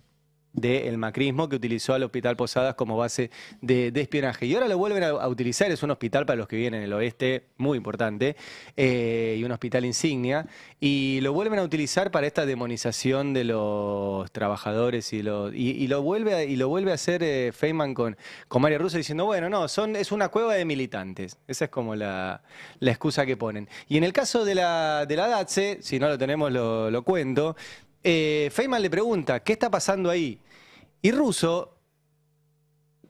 del macrismo que utilizó al Hospital Posadas como base de, espionaje. Y ahora lo vuelven a, utilizar, es un hospital para los que vienen en el oeste, muy importante, eh, y un hospital insignia, y lo vuelven a utilizar para esta demonización de los trabajadores y lo, y, lo, vuelve, a, y lo vuelve a hacer eh, Feynman con, con María Russo diciendo, bueno, no, son, es una cueva de militantes. Esa es como la, la excusa que ponen. Y en el caso de la, de la DATSE, si no lo tenemos lo, lo cuento, eh, Feynman le pregunta, ¿qué está pasando ahí? Y Russo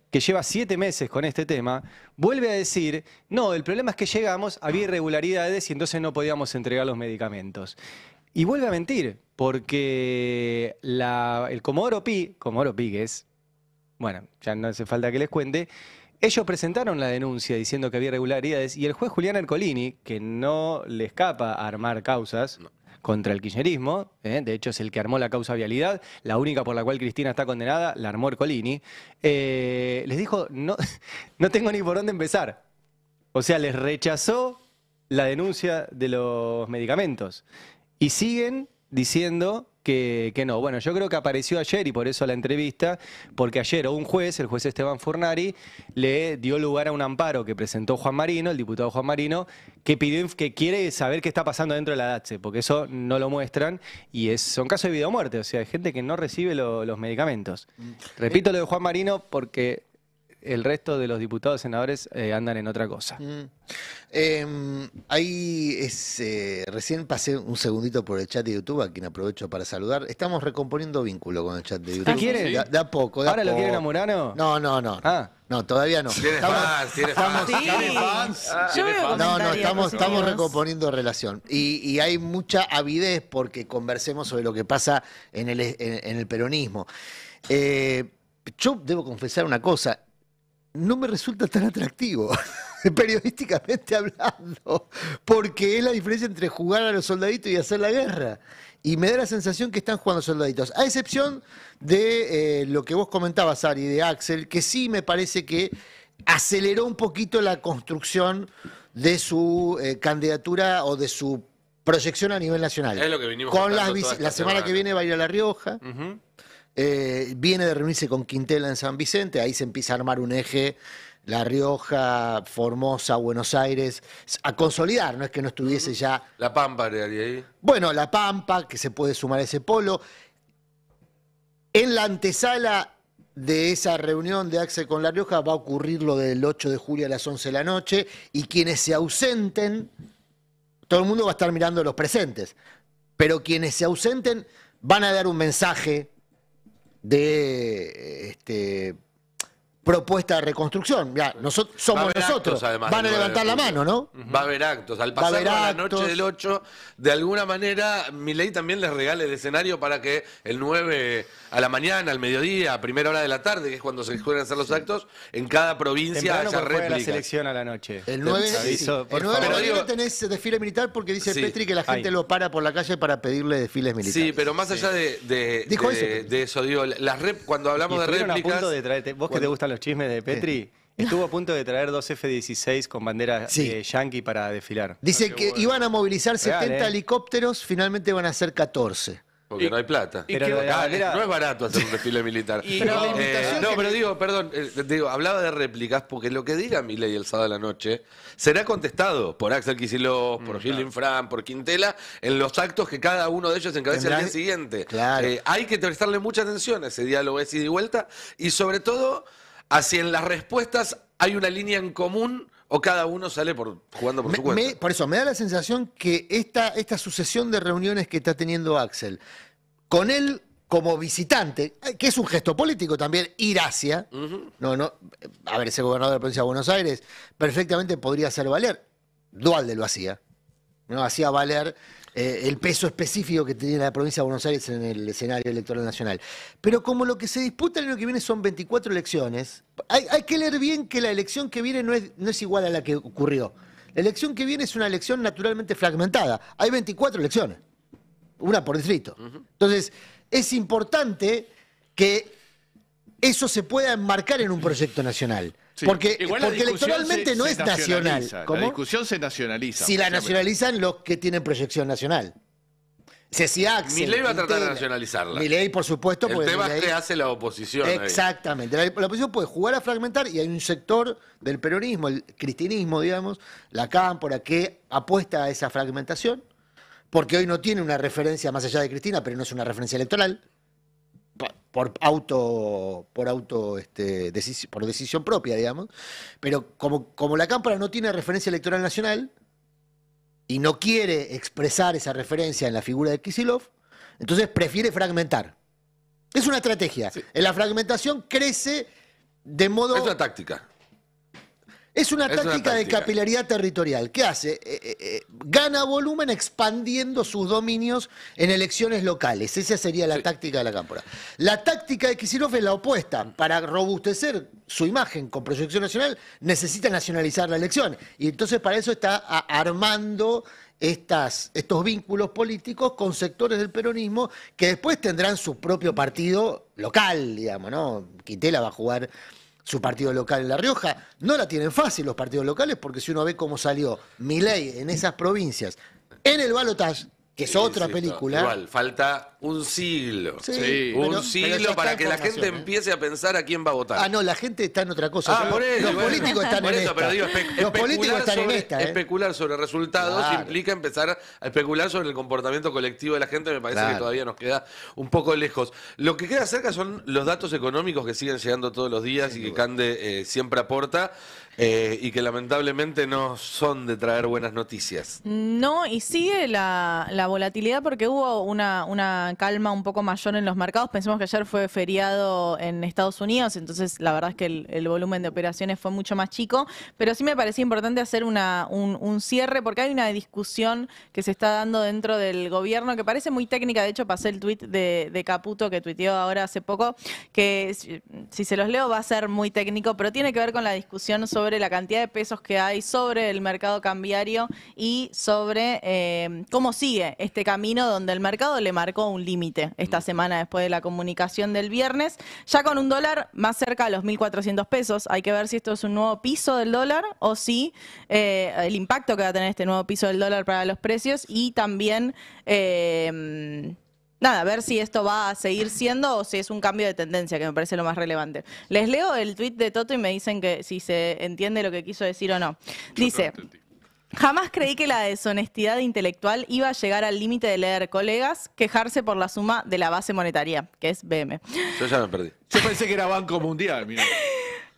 que lleva siete meses con este tema, vuelve a decir, no, el problema es que llegamos, había irregularidades y entonces no podíamos entregar los medicamentos. Y vuelve a mentir, porque el Comodoro Pi, Comodoro Pi que es, bueno, ya no hace falta que les cuente, ellos presentaron la denuncia diciendo que había irregularidades y el juez Julián Ercolini, que no le escapa a armar causas, contra el kirchnerismo, ¿eh? de hecho es el que armó la causa vialidad, la única por la cual Cristina está condenada, la armó Ercolini, eh, les dijo, no, no tengo ni por dónde empezar. O sea, les rechazó la denuncia de los medicamentos. Y siguen diciendo que, no. Bueno, yo creo que apareció ayer y por eso la entrevista, porque ayer un juez, el juez Esteban Furnari, le dio lugar a un amparo que presentó Juan Marino, el diputado Juan Marino, que pidió que quiere saber qué está pasando dentro de la DATSE, porque eso no lo muestran y es, son casos de vida o muerte, o sea, hay gente que no recibe los medicamentos. Mm. Repito lo de Juan Marino porque el resto de los diputados senadores eh, andan en otra cosa. Mm. Em, ahí es, eh, recién pasé un segundito por el chat de YouTube, a quien aprovecho para saludar. Estamos recomponiendo vínculo con el chat de ¿Ah, YouTube. ¿Te quiere? Da, da poco. ¿Ahora lo quieren a Murano? No, no, no. No, ah. todavía no. ¿Tienes estamos, fans? más? fans? No, no, estamos, recomponiendo relación. Y, hay mucha avidez porque conversemos sobre lo que pasa en el, peronismo. Eh, yo debo confesar una cosa, no me resulta tan atractivo, periodísticamente hablando, porque es la diferencia entre jugar a los soldaditos y hacer la guerra. Y me da la sensación que están jugando soldaditos, a excepción de eh, lo que vos comentabas, Ari, de Axel, que sí me parece que aceleró un poquito la construcción de su eh, candidatura o de su proyección a nivel nacional. con la semana, que viene va a ir a La Rioja. Eh, viene de reunirse con Quintela en San Vicente, ahí se empieza a armar un eje. La Rioja, Formosa, Buenos Aires, a consolidar, no es que no estuviese ya. La Pampa, de ahí. Bueno, La Pampa, que se puede sumar a ese polo. En la antesala de esa reunión de Axel con La Rioja va a ocurrir lo del 8 de julio a las 11 de la noche y quienes se ausenten, todo el mundo va a estar mirando los presentes, pero quienes se ausenten van a dar un mensaje de este, propuesta de reconstrucción. Ya, nosotros, somos nosotros. además, Van a levantar la mano, ¿no? Va a haber actos. Al pasar la noche del 8, de alguna manera, mi ley también les regale el escenario para que el 9 a la mañana, al mediodía, a primera hora de la tarde, que es cuando se a hacer los actos, en cada provincia haya réplica. a la noche. El 9, aviso, el 9 tenés desfile militar porque dice Petri que la gente lo para por la calle para pedirle desfiles militares. Sí, pero más allá de, de, eso, digo, las rep, cuando hablamos de réplicas... vos que te gustan los chismes de Petri? Eh. Estuvo a punto de traer dos F-16 con bandera eh, yankee para desfilar. Dice ah, que iban a movilizar 70 eh. helicópteros, finalmente van a ser 14. Porque no hay plata. Ah, no, es barato hacer un desfile militar. no, pero digo, perdón, digo, hablaba de réplicas, porque lo que diga Miley el sábado de la noche será contestado por Axel Kicillof, mm, por Gil Fran, por Quintela, en los actos que cada uno de ellos encabece el día siguiente. Claro. hay que prestarle mucha atención a ese diálogo, de ida y vuelta, y sobre todo Así en las respuestas hay una línea en común o cada uno sale por, jugando por su cuenta. por eso, me da la sensación que esta, esta sucesión de reuniones que está teniendo Axel, con él como visitante, eh, que es un gesto político también, ir hacia, no, no, eh, a ver, ese gobernador de la provincia de Buenos Aires perfectamente podría hacer valer. Dualde lo hacía, ¿no? Hacía valer eh, el peso específico que tiene la provincia de Buenos Aires en el escenario electoral nacional. Pero como lo que se disputa el año que viene son 24 elecciones, hay, que leer bien que la elección que viene no es, no es igual a la que ocurrió. La elección que viene es una elección naturalmente fragmentada. Hay 24 elecciones, una por distrito. Entonces, es importante que eso se pueda enmarcar en un proyecto nacional. Porque, porque electoralmente no es nacional. La discusión se nacionaliza. Si la nacionalizan los que tienen proyección nacional. Mi ley va a tratar de nacionalizarla. ley, por supuesto. El tema que hace la oposición. Exactamente. La, oposición puede jugar a fragmentar y hay un sector del peronismo, el cristinismo, digamos, la cámpora, que apuesta a esa fragmentación, porque hoy no tiene una referencia más allá de Cristina, pero no es una referencia electoral por auto, por auto, este, por decisión propia, digamos. Pero como, como la Cámara no tiene referencia electoral nacional y no quiere expresar esa referencia en la figura de Kisilov, entonces prefiere fragmentar. Es una estrategia. En la fragmentación crece de modo. Es una táctica. Es una táctica de capilaridad territorial. ¿Qué hace? Eh, eh, eh, gana volumen expandiendo sus dominios en elecciones locales. Esa sería la táctica de la cámpora. La táctica de Kisilov es la opuesta. Para robustecer su imagen con proyección nacional, necesita nacionalizar la elección. Y entonces para eso está armando estos vínculos políticos con sectores del peronismo que después tendrán su propio partido local, digamos, ¿no? va a jugar su partido local en La Rioja. No la tienen fácil los partidos locales porque si uno ve cómo salió Milei en esas provincias en el balotaje, que es otra película. Igual, falta un siglo. Sí, un siglo para que la gente ¿eh? empiece a pensar a quién va a votar. Ah, no, la gente está en otra cosa. Ah, por eso, los políticos están por en eso, esta. Pero digo, los en esta. ¿eh? Especular sobre resultados implica empezar a especular sobre el comportamiento colectivo de la gente. Me parece que todavía nos queda un poco lejos. Lo que queda cerca son los datos económicos que siguen llegando todos los días y que Cande eh, siempre aporta. Eh, y que lamentablemente no son de traer buenas noticias. No, y sigue la, volatilidad porque hubo una, una, calma un poco mayor en los mercados. Pensemos que ayer fue feriado en Estados Unidos, entonces la verdad es que el, volumen de operaciones fue mucho más chico, pero sí me parecía importante hacer una, un, cierre porque hay una discusión que se está dando dentro del gobierno que parece muy técnica. De hecho, pasé el tuit de, Caputo que tuiteó ahora hace poco, que si se los leo va a ser muy técnico, pero tiene que ver con la discusión sobre sobre la cantidad de pesos que hay, sobre el mercado cambiario y sobre eh, cómo sigue este camino donde el mercado le marcó un límite esta mm. semana después de la comunicación del viernes, ya con un dólar más cerca a los 1.400 pesos. Hay que ver si esto es un nuevo piso del dólar o si eh, el impacto que va a tener este nuevo piso del dólar para los precios y también... Eh, nada, a ver si esto va a seguir siendo o si es un cambio de tendencia, que me parece lo más relevante. Les leo el tweet de Toto y me dicen que si se entiende lo que quiso decir o no. Dice. Jamás creí que la deshonestidad intelectual iba a llegar al límite de leer colegas quejarse por la suma de la base monetaria, que es BM. Yo ya me perdí. Yo pensé que era Banco Mundial, mira.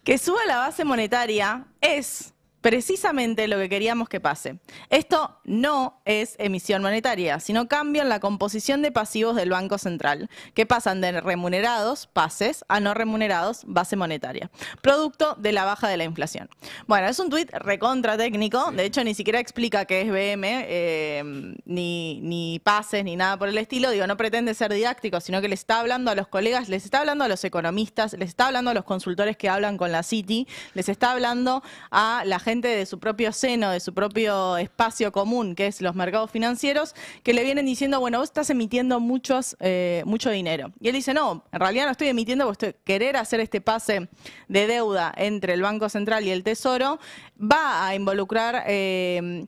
Que suba la base monetaria es precisamente lo que queríamos que pase. Esto no es emisión monetaria, sino cambio en la composición de pasivos del Banco Central, que pasan de remunerados, pases, a no remunerados, base monetaria, producto de la baja de la inflación. Bueno, es un tuit recontra técnico, de hecho ni siquiera explica qué es BM, eh, ni, pases, ni nada por el estilo, digo, no pretende ser didáctico, sino que le está hablando a los colegas, les está hablando a los economistas, les está hablando a los consultores que hablan con la Citi, les está hablando a la gente de su propio seno, de su propio espacio común, que es los mercados financieros, que le vienen diciendo, bueno, vos estás emitiendo muchos, eh, mucho dinero. Y él dice, no, en realidad no estoy emitiendo, porque querer hacer este pase de deuda entre el Banco Central y el Tesoro va a involucrar... Eh,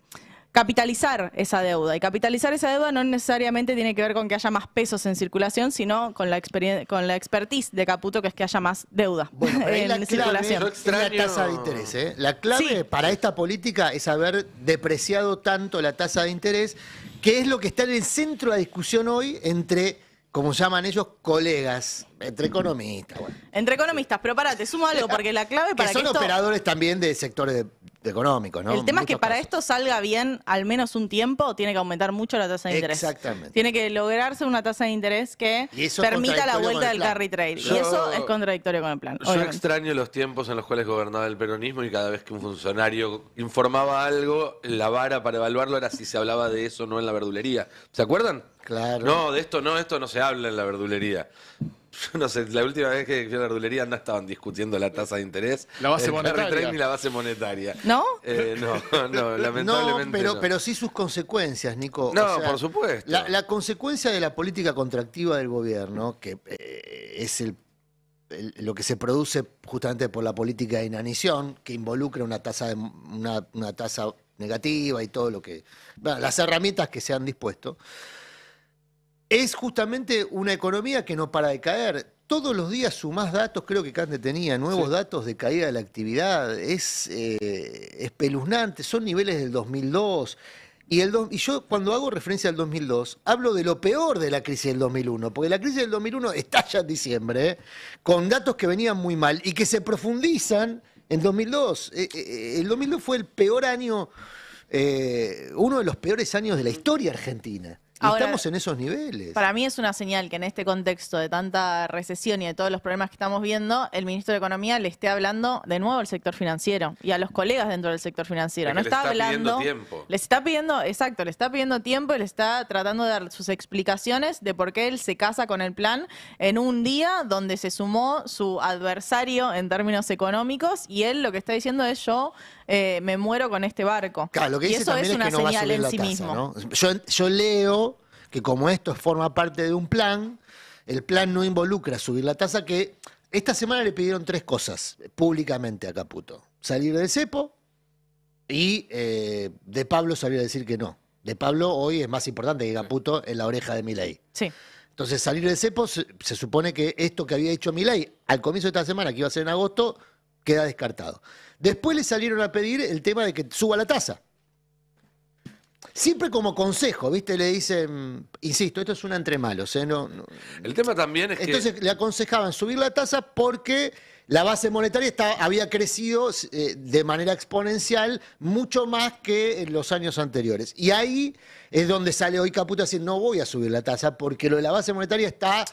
capitalizar esa deuda. Y capitalizar esa deuda no necesariamente tiene que ver con que haya más pesos en circulación, sino con la, con la expertise de Caputo, que es que haya más deuda en la circulación. la tasa de interés. ¿eh? La clave para esta política es haber depreciado tanto la tasa de interés, que es lo que está en el centro de la discusión hoy entre como llaman ellos, colegas, entre economistas. Entre economistas, pero pará, te sumo algo, eh, porque la clave para que, son operadores también de sectores de ¿no? El tema es que para esto salga bien al menos un tiempo, tiene que aumentar mucho la tasa de interés. Exactamente. Tiene que lograrse una tasa de interés que permita la vuelta del carry trade. y eso es contradictorio con el plan. Yo extraño los tiempos en los cuales gobernaba el peronismo y cada vez que un funcionario informaba algo, la vara para evaluarlo era si se hablaba de eso o no en la verdulería. ¿Se acuerdan? Claro. No, de esto no, esto no se habla en la verdulería. no sé, la última vez que fui a la ardulería no estaban discutiendo la tasa de interés. La base monetaria. la base monetaria. ¿No? Eh, no, lamentablemente. No, pero, pero sí sus consecuencias, Nico. No, por supuesto. La, consecuencia de la política contractiva del gobierno, que eh, es lo que se produce justamente por la política de inanición, que involucra una tasa de, una, tasa negativa y todo lo que. las herramientas que se han dispuesto es justamente una economía que no para de caer. Todos los días sumás datos, creo que Cande tenía nuevos datos de caída de la actividad, es eh, espeluznante, son niveles del 2002. Y, yo cuando hago referencia al 2002, hablo de lo peor de la crisis del 2001, porque la crisis del 2001 estalla en diciembre, ¿eh? con datos que venían muy mal y que se profundizan en 2002. Eh, el 2002 fue el peor año, uno de los peores años de la historia argentina estamos en esos niveles. Para mí es una señal que en este contexto de tanta recesión y de todos los problemas que estamos viendo, el ministro de Economía le esté hablando de nuevo al sector financiero y a los colegas dentro del sector financiero. no está, hablando. Tiempo. está pidiendo, exacto, le está pidiendo tiempo y le está tratando de dar sus explicaciones de por qué él se casa con el plan en un día donde se sumó su adversario en términos económicos y él lo que está diciendo es yo eh, me muero con este barco. Claro, lo que y eso es, una señal en sí mismo. Yo, leo que como esto forma parte de un plan, el plan no involucra subir la tasa, que esta semana le pidieron tres cosas públicamente a Caputo. Salir del cepo y eh, de Pablo a decir que no. De Pablo hoy es más importante que Caputo en la oreja de Milay. Sí. Entonces, salir del cepo se, supone que esto que había hecho Milay al comienzo de esta semana, que iba a ser en agosto, queda descartado. Después le salieron a pedir el tema de que suba la tasa. Siempre como consejo, ¿viste? Le dicen, insisto, esto es una entre ¿eh? No, El tema también es Entonces le aconsejaban subir la tasa porque la base monetaria había crecido eh, de manera exponencial mucho más que en los años anteriores. Y ahí es donde sale hoy Caputo a no voy a subir la tasa porque lo de la base monetaria está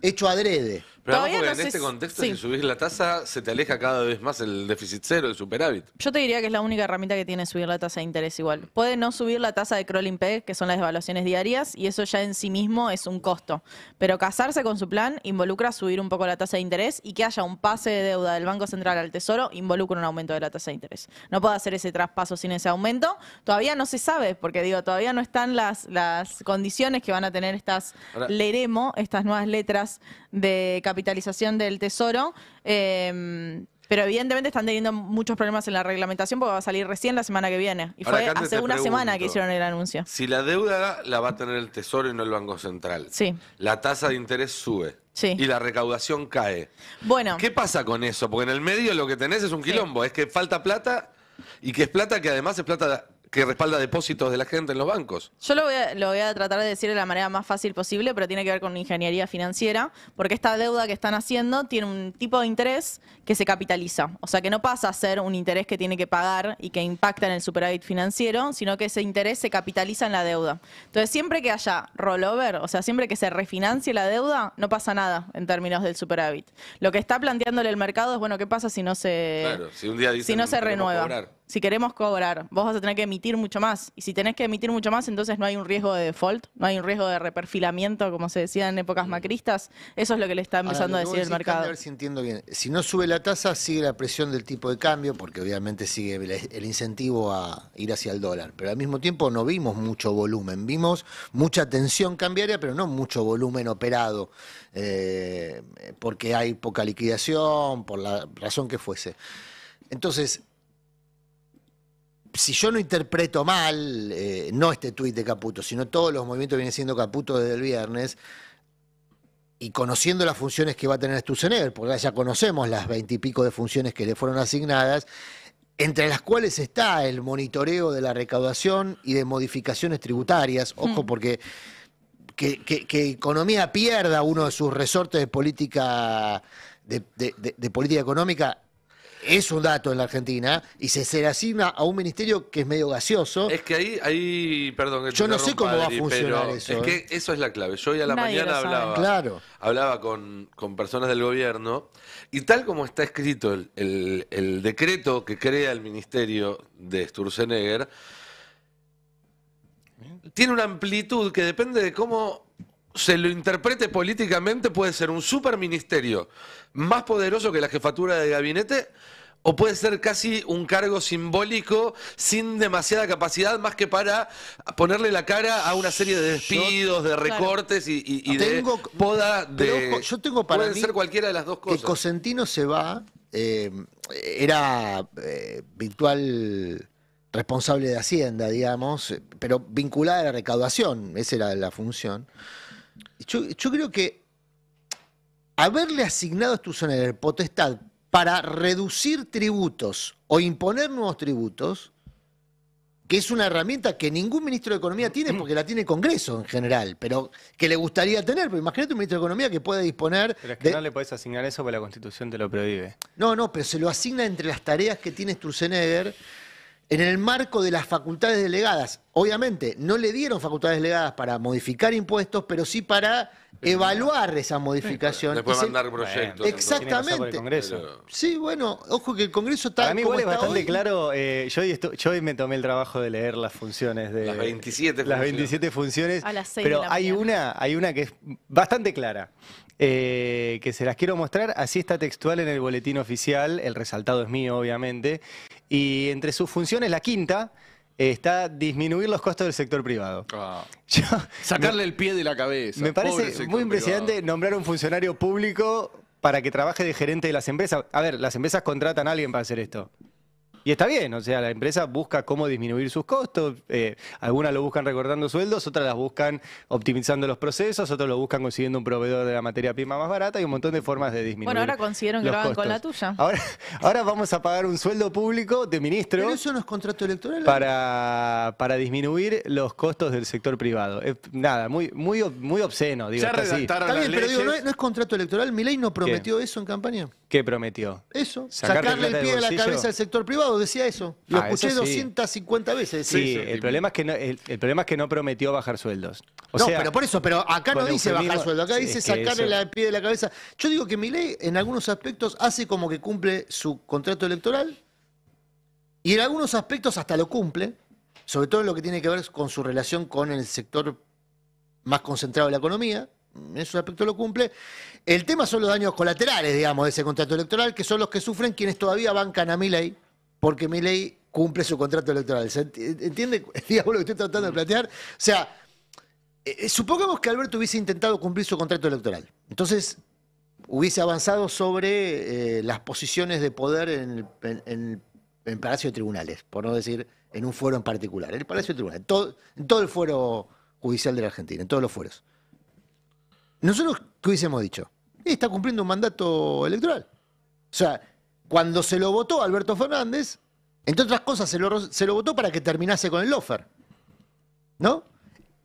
hecho adrede. Pero en este contexto, si subís la tasa, se te aleja cada vez más el déficit cero, el superávit. Yo te diría que es la única herramienta que tiene subir la tasa de interés igual. Puede no subir la tasa de crawling peg, que son las devaluaciones diarias, y eso ya en sí mismo es un costo. Pero casarse con su plan involucra subir un poco la tasa de interés y que haya un pase de deuda del Banco Central al Tesoro involucra un aumento de la tasa de interés. No puede hacer ese traspaso sin ese aumento. Todavía no se sabe, porque digo, todavía no están las, las condiciones que van a tener estas leeremos leremo, estas nuevas letras de capital capitalización del tesoro. Em, pero evidentemente están teniendo muchos problemas en la reglamentación porque va a salir recién la semana que viene. Y fue hace una semana que hicieron el anuncio. Si la deuda la va a tener el Tesoro y no el Banco Central. Sí. La tasa de interés sube. Sí. Y la recaudación cae. Bueno. ¿Qué pasa con eso? Porque en el medio lo que tenés es un quilombo. Es que falta plata y que es plata que además es plata que respalda depósitos de la gente en los bancos. Yo lo voy, a, tratar de decir de la manera más fácil posible, pero tiene que ver con ingeniería financiera, porque esta deuda que están haciendo tiene un tipo de interés que se capitaliza. O sea, que no pasa a ser un interés que tiene que pagar y que impacta en el superávit financiero, sino que ese interés se capitaliza en la deuda. Entonces, siempre que haya rollover, o sea, siempre que se refinancie la deuda, no pasa nada en términos del superávit. Lo que está planteándole el mercado es, bueno, ¿qué pasa si no se, si no se renueva? si queremos cobrar, vos vas a tener que emitir mucho más. Y si tenés que emitir mucho más, entonces no hay un riesgo de default, no hay un riesgo de reperfilamiento, como se decía en épocas mm. macristas. Eso es lo que le está empezando a decir el mercado. si no sube la tasa, sigue la presión del tipo de cambio, porque obviamente sigue el incentivo a ir hacia el dólar. Pero al mismo tiempo no vimos mucho volumen. Vimos mucha tensión cambiaria, pero no mucho volumen operado, eh, porque hay poca liquidación, por la razón que fuese. Entonces, si yo no interpreto mal, eh, no este tuit de Caputo, sino todos los movimientos que viene siendo Caputo desde el viernes, y conociendo las funciones que va a tener Stusenegger, porque ya conocemos las veintipico de funciones que le fueron asignadas, entre las cuales está el monitoreo de la recaudación y de modificaciones tributarias. Ojo, mm. porque que, economía pierda uno de sus resortes de política, de política económica es un dato en la Argentina y se, será asigna a un ministerio que es medio gaseoso. Es que ahí, ahí perdón. yo no sé cómo va a funcionar eso. Es que ¿eh? eso es la clave. Yo hoy a la mañana hablaba, hablaba con, personas del gobierno y tal como está escrito el, decreto que crea el ministerio de Sturzenegger, tiene una amplitud que depende de cómo se lo interprete políticamente, puede ser un ministerio más poderoso que la jefatura de gabinete o puede ser casi un cargo simbólico sin demasiada capacidad más que para ponerle la cara a una serie de despidos, de recortes y, de poda de... yo tengo para pueden ser cualquiera de las dos cosas. Que Cosentino se va, eh, era eh, virtual responsable de Hacienda, digamos, eh, pero vinculada a la recaudación, esa era la función. yo creo que haberle asignado a Sturzenegger potestad para reducir tributos o imponer nuevos tributos, que es una herramienta que ningún ministro de Economía tiene mm. porque la tiene el Congreso en general, pero que le gustaría tener. Pero imagínate un ministro de Economía que pueda disponer. Pero es que no le puedes asignar eso porque la Constitución te lo prohíbe. No, no, pero se lo asigna entre las tareas que tiene Sturzenegger en el marco de las facultades delegadas. Obviamente, no le dieron facultades delegadas para modificar impuestos, pero sí para evaluar esa modificación. Después se... mandar proyectos. Exactamente. Sí, bueno, ojo que el Congreso está. A mí igual es bastante claro. Eh, yo, hoy me tomé el trabajo de leer las funciones de. Las 27 funciones. pero una, hay una que es bastante clara. Eh, que se las quiero mostrar. Así está textual en el boletín oficial, el resaltado es mío, obviamente. Y entre sus funciones, la quinta eh, está disminuir los costos del sector privado. Ah. Sacarle el pie de la cabeza. Me parece muy impresionante Nombrar nombrar un funcionario público para que trabaje de gerente de las empresas. A ver, las empresas contratan a alguien para hacer esto. Y está bien, o sea, la empresa busca cómo disminuir sus costos. Eh, algunas lo buscan recortando sueldos, otras las buscan optimizando los procesos, otras lo buscan consiguiendo un proveedor de la materia prima más barata y un montón de formas de disminuir. Bueno, ahora consiguieron que lo hagan con la tuya. Ahora, vamos a pagar un sueldo público de ministro. Pero eso no es contrato electoral. ¿eh? Para, para disminuir los costos del sector privado. nada, muy, muy, muy obsceno, digo. está bien, pero digo, no es, contrato electoral. Mi ley no prometió eso en campaña? ¿Qué prometió? Eso, sacarle, el pie de, la cabeza al sector privado, decía eso. Lo ah, escuché 250 veces. Sí, el problema, es que no, el, problema es que no prometió bajar sueldos. no, pero por eso, pero acá no dice bajar sueldos, acá dice sacarle el pie de la cabeza. Yo digo que mi ley en algunos aspectos hace como que cumple su contrato electoral y en algunos aspectos hasta lo cumple, sobre todo en lo que tiene que ver con su relación con el sector más concentrado de la economía en ese aspecto lo cumple. El tema son los daños colaterales, digamos, de ese contrato electoral, que son los que sufren quienes todavía bancan a Milei, porque Milei cumple su contrato electoral. ¿Entiende, digamos, lo que estoy tratando de mm. plantear? O sea, eh, eh, supongamos que Alberto hubiese intentado cumplir su contrato electoral. Entonces, hubiese avanzado sobre eh, las posiciones de poder en, el Palacio de Tribunales, por no decir en un fuero en particular, en el Palacio de Tribunales, en todo, el fuero judicial de la Argentina, en todos los fueros. Nosotros, ¿qué hubiésemos dicho? Está cumpliendo un mandato electoral. O sea, cuando se lo votó Alberto Fernández, entre otras cosas, se lo, votó para que terminase con el lofer. ¿No?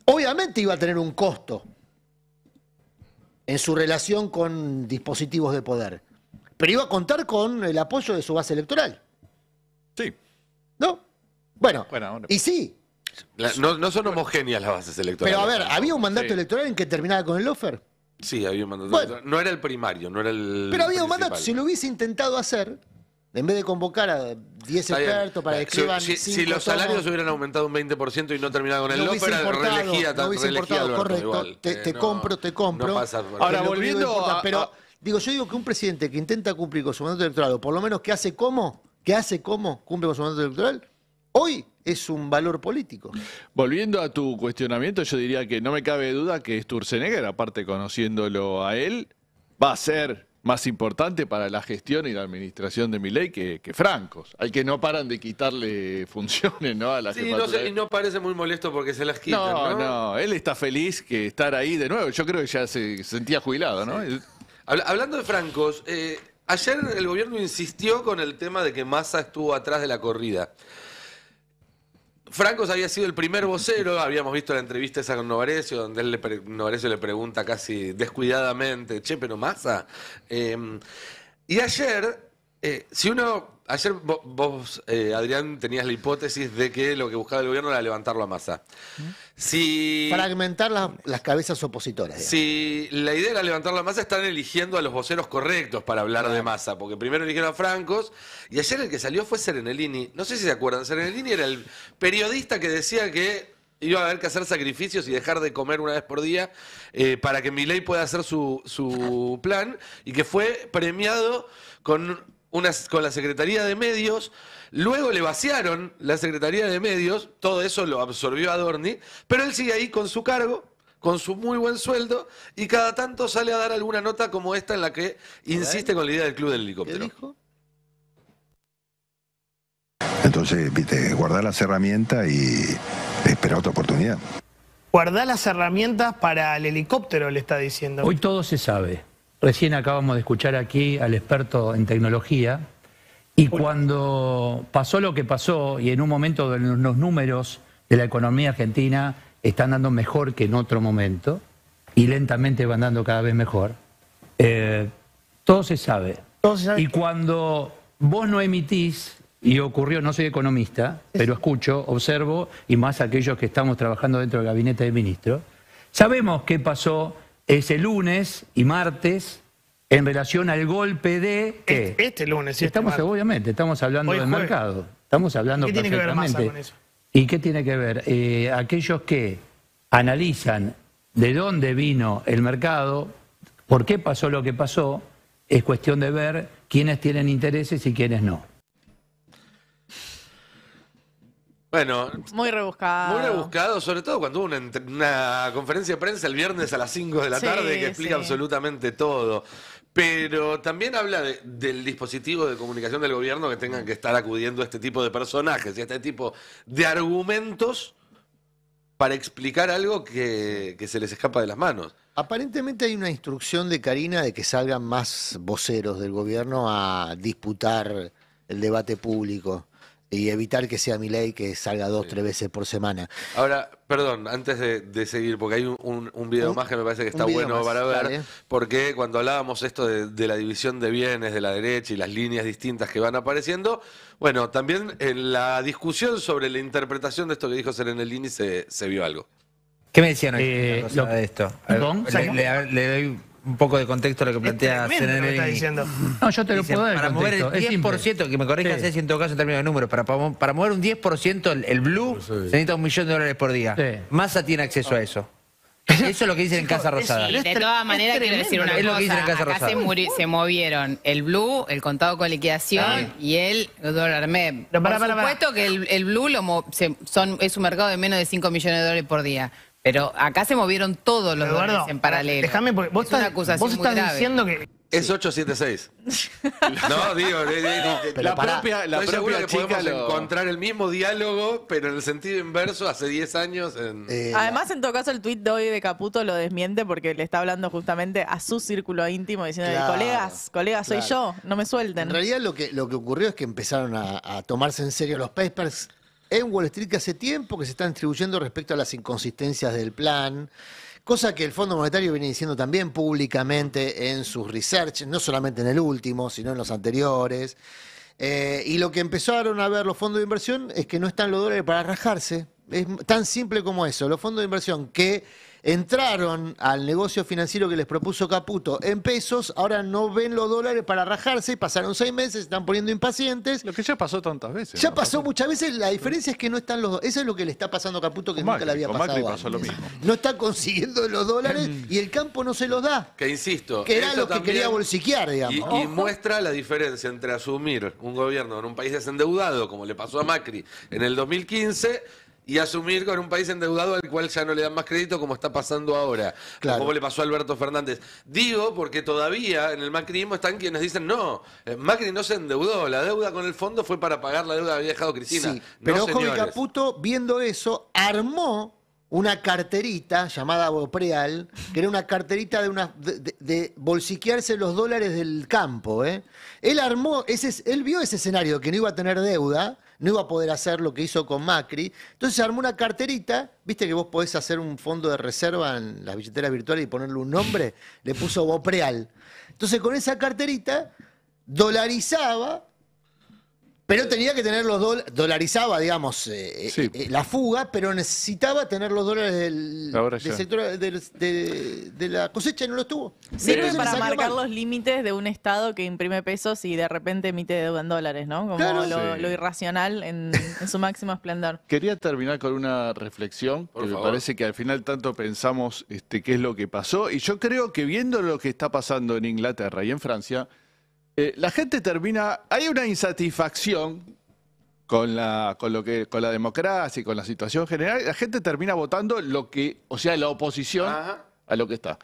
Obviamente iba a tener un costo en su relación con dispositivos de poder, pero iba a contar con el apoyo de su base electoral. Sí. ¿No? Bueno, y sí. no, son homogéneas las bases electorales. Pero a ver, había un mandato electoral en que terminaba con el lofer. Sí, había un mandato No era el primario, no era el. Pero había un mandato. Si lo hubiese intentado hacer, en vez de convocar a 10 expertos para que escriban. Si, los salarios hubieran aumentado un 20% y no terminado con el no No hubiese importado, correcto. Te, eh, compro, te compro. Ahora, volviendo a, Pero digo, yo digo que un presidente que intenta cumplir con su mandato electoral, por lo menos que hace cómo que hace cómo cumple con su mandato electoral, hoy es un valor político. Volviendo a tu cuestionamiento, yo diría que no me cabe duda que Sturzenegger, aparte conociéndolo a él, va a ser más importante para la gestión y la administración de mi que, que Francos, Hay que no paran de quitarle funciones ¿no? a la Sí, no y no parece muy molesto porque se las quitan, no, no, él está feliz que estar ahí de nuevo. Yo creo que ya se sentía jubilado, ¿no? Hablando de Francos, eh, ayer el gobierno insistió con el tema de que Massa estuvo atrás de la corrida. Francos había sido el primer vocero, habíamos visto la entrevista esa con Novarecio, donde él le Novarecio le pregunta casi descuidadamente, che, pero masa. Eh, y ayer, eh, si uno ayer vos, eh, Adrián, tenías la hipótesis de que lo que buscaba el gobierno era levantarlo a masa. Si, Fragmentar las, las cabezas opositoras. si la idea era levantar la masa, están eligiendo a los voceros correctos para hablar de masa, porque primero eligieron a Francos y ayer el que salió fue Serenellini. No sé si se acuerdan, Serenellini era el periodista que decía que iba a haber que hacer sacrificios y dejar de comer una vez por día eh, para que Milei pueda hacer su, su plan y que fue premiado con con la Secretaría de Medios, luego le vaciaron la Secretaría de Medios, todo eso lo absorbió Adorni, pero él sigue ahí con su cargo, con su muy buen sueldo, y cada tanto sale a dar alguna nota como esta en la que insiste con la idea del club del helicóptero. ¿Qué dijo? Entonces, viste, guardar las herramientas y esperar otra oportunidad. Guardar las herramientas para el helicóptero, le está diciendo. Hoy todo se sabe. Recién acabamos de escuchar aquí al experto en tecnología y cuando pasó lo que pasó y en un momento donde los números de la economía argentina están dando mejor que en otro momento y lentamente van dando cada vez mejor, eh, todo se sabe. y cuando vos no emitís, y ocurrió, no soy economista, pero escucho, observo, y más aquellos que estamos trabajando dentro del gabinete de ministro, sabemos qué pasó ese lunes y martes en relación al golpe de... Este, este, lunes, este Estamos, obviamente, estamos hablando del mercado. Estamos hablando perfectamente. ¿Y qué tiene que ver? Eh, aquellos que analizan de dónde vino el mercado, por qué pasó lo que pasó, es cuestión de ver quiénes tienen intereses y quiénes no. Bueno. Muy rebuscado. Muy rebuscado, sobre todo cuando hubo una, conferencia de prensa el viernes a las 5 de la tarde que explica absolutamente todo. Pero también habla del dispositivo de comunicación del gobierno que tengan que estar acudiendo a este tipo de personajes y a este tipo de argumentos para explicar algo que, que se les escapa de las manos. Aparentemente hay una instrucción de Karina de que salgan más voceros del gobierno a disputar el debate público y evitar que sea mi ley que salga dos, tres veces por semana. Ahora, perdón, antes de, seguir, porque hay un, video más que me parece que está bueno para ver, porque cuando hablábamos esto de, la división de bienes de la derecha y las líneas distintas que van apareciendo, bueno, también en la discusión sobre la interpretación de esto que dijo Serenellini se, se vio algo. ¿Qué me decían eh, esto? le doy un poco de contexto a lo que plantea es No, yo te lo puedo dar Para mover el contexto, 10%, que me corrijas en todo caso en términos de números, para, para, mover un 10% el, el blue se necesita un millón de dólares por día. Masa Massa tiene acceso a eso. Eso es lo que dicen en Casa Rosada. de todas maneras quiero decir una Es lo que en Casa cosa. Rosada. se, movieron el blue, el contado con liquidación y el dólar MEP. Por supuesto que el, blue son, es un mercado de menos de 5 millones de dólares por día. Pero acá se movieron todos los Eduardo, en paralelo. Déjame, porque vos estás, diciendo que. Es 876. no, digo, la propia, que chica podemos encontrar el mismo diálogo, pero en el sentido inverso, hace 10 años eh, Además, en todo caso, el tuit de hoy de Caputo lo desmiente porque le está hablando justamente a su círculo íntimo diciendo, colegas, colegas, soy yo, no me suelten. En realidad lo que, lo que ocurrió es que empezaron a, a tomarse en serio los papers, en Wall Street que hace tiempo que se están distribuyendo respecto a las inconsistencias del plan, cosa que el Fondo Monetario viene diciendo también públicamente en sus research, no solamente en el último, sino en los anteriores. Eh, y lo que empezaron a ver los fondos de inversión es que no están los dólares para rajarse. Es tan simple como eso. Los fondos de inversión que entraron al negocio financiero que les propuso Caputo en pesos, ahora no ven los dólares para rajarse, pasaron seis meses, están poniendo impacientes. Lo que ya pasó tantas veces. Ya pasó muchas veces, la diferencia es que no están los Eso es lo que le está pasando a Caputo que nunca le había pasado. Macri pasó lo mismo. No está consiguiendo los dólares y el campo no se los da. Que insisto. Que era lo que quería bolsiquear, digamos. Y, y muestra la diferencia entre asumir un gobierno en un país desendeudado, como le pasó a Macri en el 2015, y asumir con un país endeudado al cual ya no le dan más crédito como está pasando ahora, como le pasó a Alberto Fernández. Digo porque todavía en el macrismo están quienes dicen, no, eh, Macri no se endeudó, la deuda con el fondo fue para pagar la deuda que había dejado Cristina. pero Caputo, viendo eso, armó una carterita llamada Bopreal, que era una carterita de, una, de, bolsiquearse los dólares del campo. ¿eh? Él armó, ese, él vio ese escenario que no iba a tener deuda no iba a poder hacer lo que hizo con Macri. Entonces armó una carterita, viste que vos podés hacer un fondo de reserva en las billeteras virtuales y ponerle un nombre, le puso Bopreal. Entonces con esa carterita dolarizaba pero tenía que tener los dólares, dolarizaba, digamos, eh, eh, eh, la fuga, pero necesitaba tener los dólares del, sector de, la cosecha y no lo tuvo. Sirve para marcar los límites de un Estado que imprime pesos y de repente emite deuda en dólares, ¿no? Como lo, irracional en, su máximo esplendor. Quería terminar con una reflexión, porque me parece que al final tanto pensamos este, qué es lo que pasó, y yo creo que viendo lo que está pasando en Inglaterra y en Francia, eh, la gente termina, hay una insatisfacción con la, con lo que, con la democracia y con la situación general, la gente termina votando lo que, o sea, la oposición a lo que está.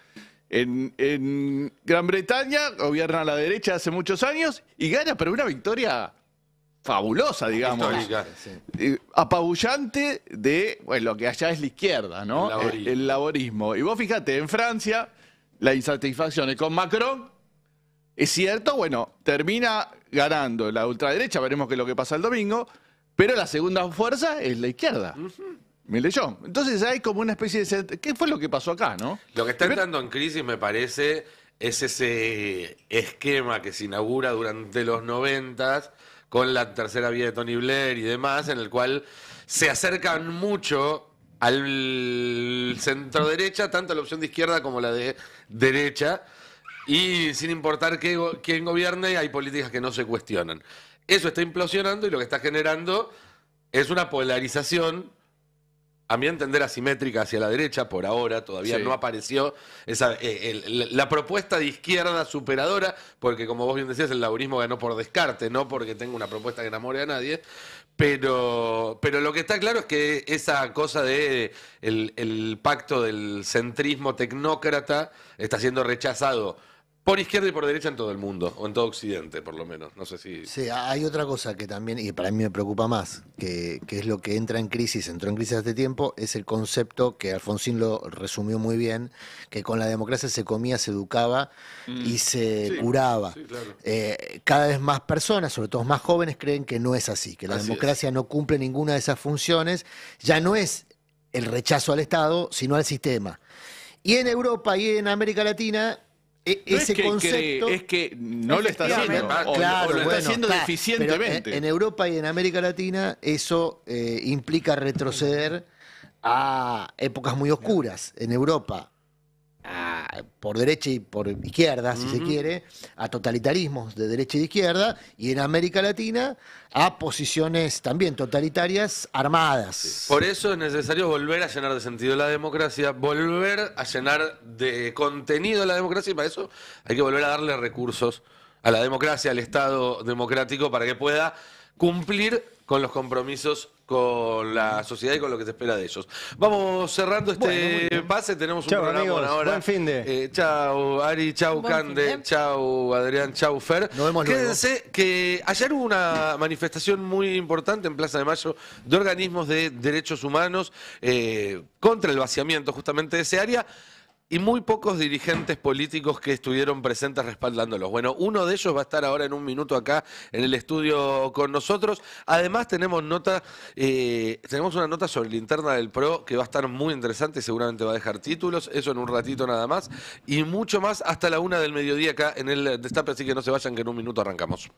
En, Gran Bretaña gobierna la derecha hace muchos años y gana, pero una victoria fabulosa, digamos. Eh, apabullante de lo que allá es la izquierda, ¿no? El laborismo. el laborismo. Y vos fíjate, en Francia la insatisfacción es con Macron ¿Es cierto? Bueno, termina ganando la ultraderecha, veremos qué es lo que pasa el domingo, pero la segunda fuerza es la izquierda. Me leyó. Entonces hay como una especie de... ¿Qué fue lo que pasó acá, no? Lo que está entrando en crisis, me parece, es ese esquema que se inaugura durante los noventas con la tercera vía de Tony Blair y demás, en el cual se acercan mucho al centro derecha, tanto la opción de izquierda como la de derecha, y sin importar qué, quién gobierne, hay políticas que no se cuestionan. Eso está implosionando y lo que está generando es una polarización, a mi entender, asimétrica hacia la derecha. Por ahora todavía no apareció esa, eh, la propuesta de izquierda superadora, porque como vos bien decías, el laborismo ganó por descarte, no porque tenga una propuesta que enamore a nadie. Pero, pero lo que está claro es que esa cosa de el pacto del centrismo tecnócrata está siendo rechazado por izquierda y por derecha en todo el mundo, o en todo Occidente, por lo menos. No sé si. Sí, hay otra cosa que también, y para mí me preocupa más, que, es lo que entra en crisis, entró en crisis hace tiempo, es el concepto que Alfonsín lo resumió muy bien, que con la democracia se comía, se educaba y mm. se curaba. Eh, cada vez más personas, sobre todo más jóvenes, creen que no es así, que la democracia no cumple ninguna de esas funciones. Ya no es el rechazo al Estado, sino al sistema. Y en Europa y en América Latina e, ese concepto. es que no lo está haciendo, o, lo está haciendo deficientemente. En, Europa y en América Latina eso eh, implica retroceder a épocas muy oscuras. En Europa, por derecha y por izquierda, si se quiere, a totalitarismos de derecha y de izquierda, y en América Latina a posiciones también totalitarias armadas. Por eso es necesario volver a llenar de sentido la democracia, volver a llenar de contenido la democracia, y para eso hay que volver a darle recursos a la democracia, al Estado democrático, para que pueda cumplir con los compromisos con la sociedad y con lo que se espera de ellos. Vamos cerrando este pase, tenemos un programa Buen fin de. Eh, chao chau Ari, chau Cande, chau Adrián, chau Fer. Nos vemos Quédense que ayer hubo una manifestación muy importante en Plaza de Mayo de organismos de derechos humanos eh, contra el vaciamiento justamente de ese área y muy pocos dirigentes políticos que estuvieron presentes respaldándolos. Bueno, uno de ellos va a estar ahora en un minuto acá en el estudio con nosotros. Además tenemos nota, eh, tenemos una nota sobre la interna del PRO que va a estar muy interesante, y seguramente va a dejar títulos, eso en un ratito nada más, y mucho más hasta la una del mediodía acá en el Destape, así que no se vayan que en un minuto arrancamos.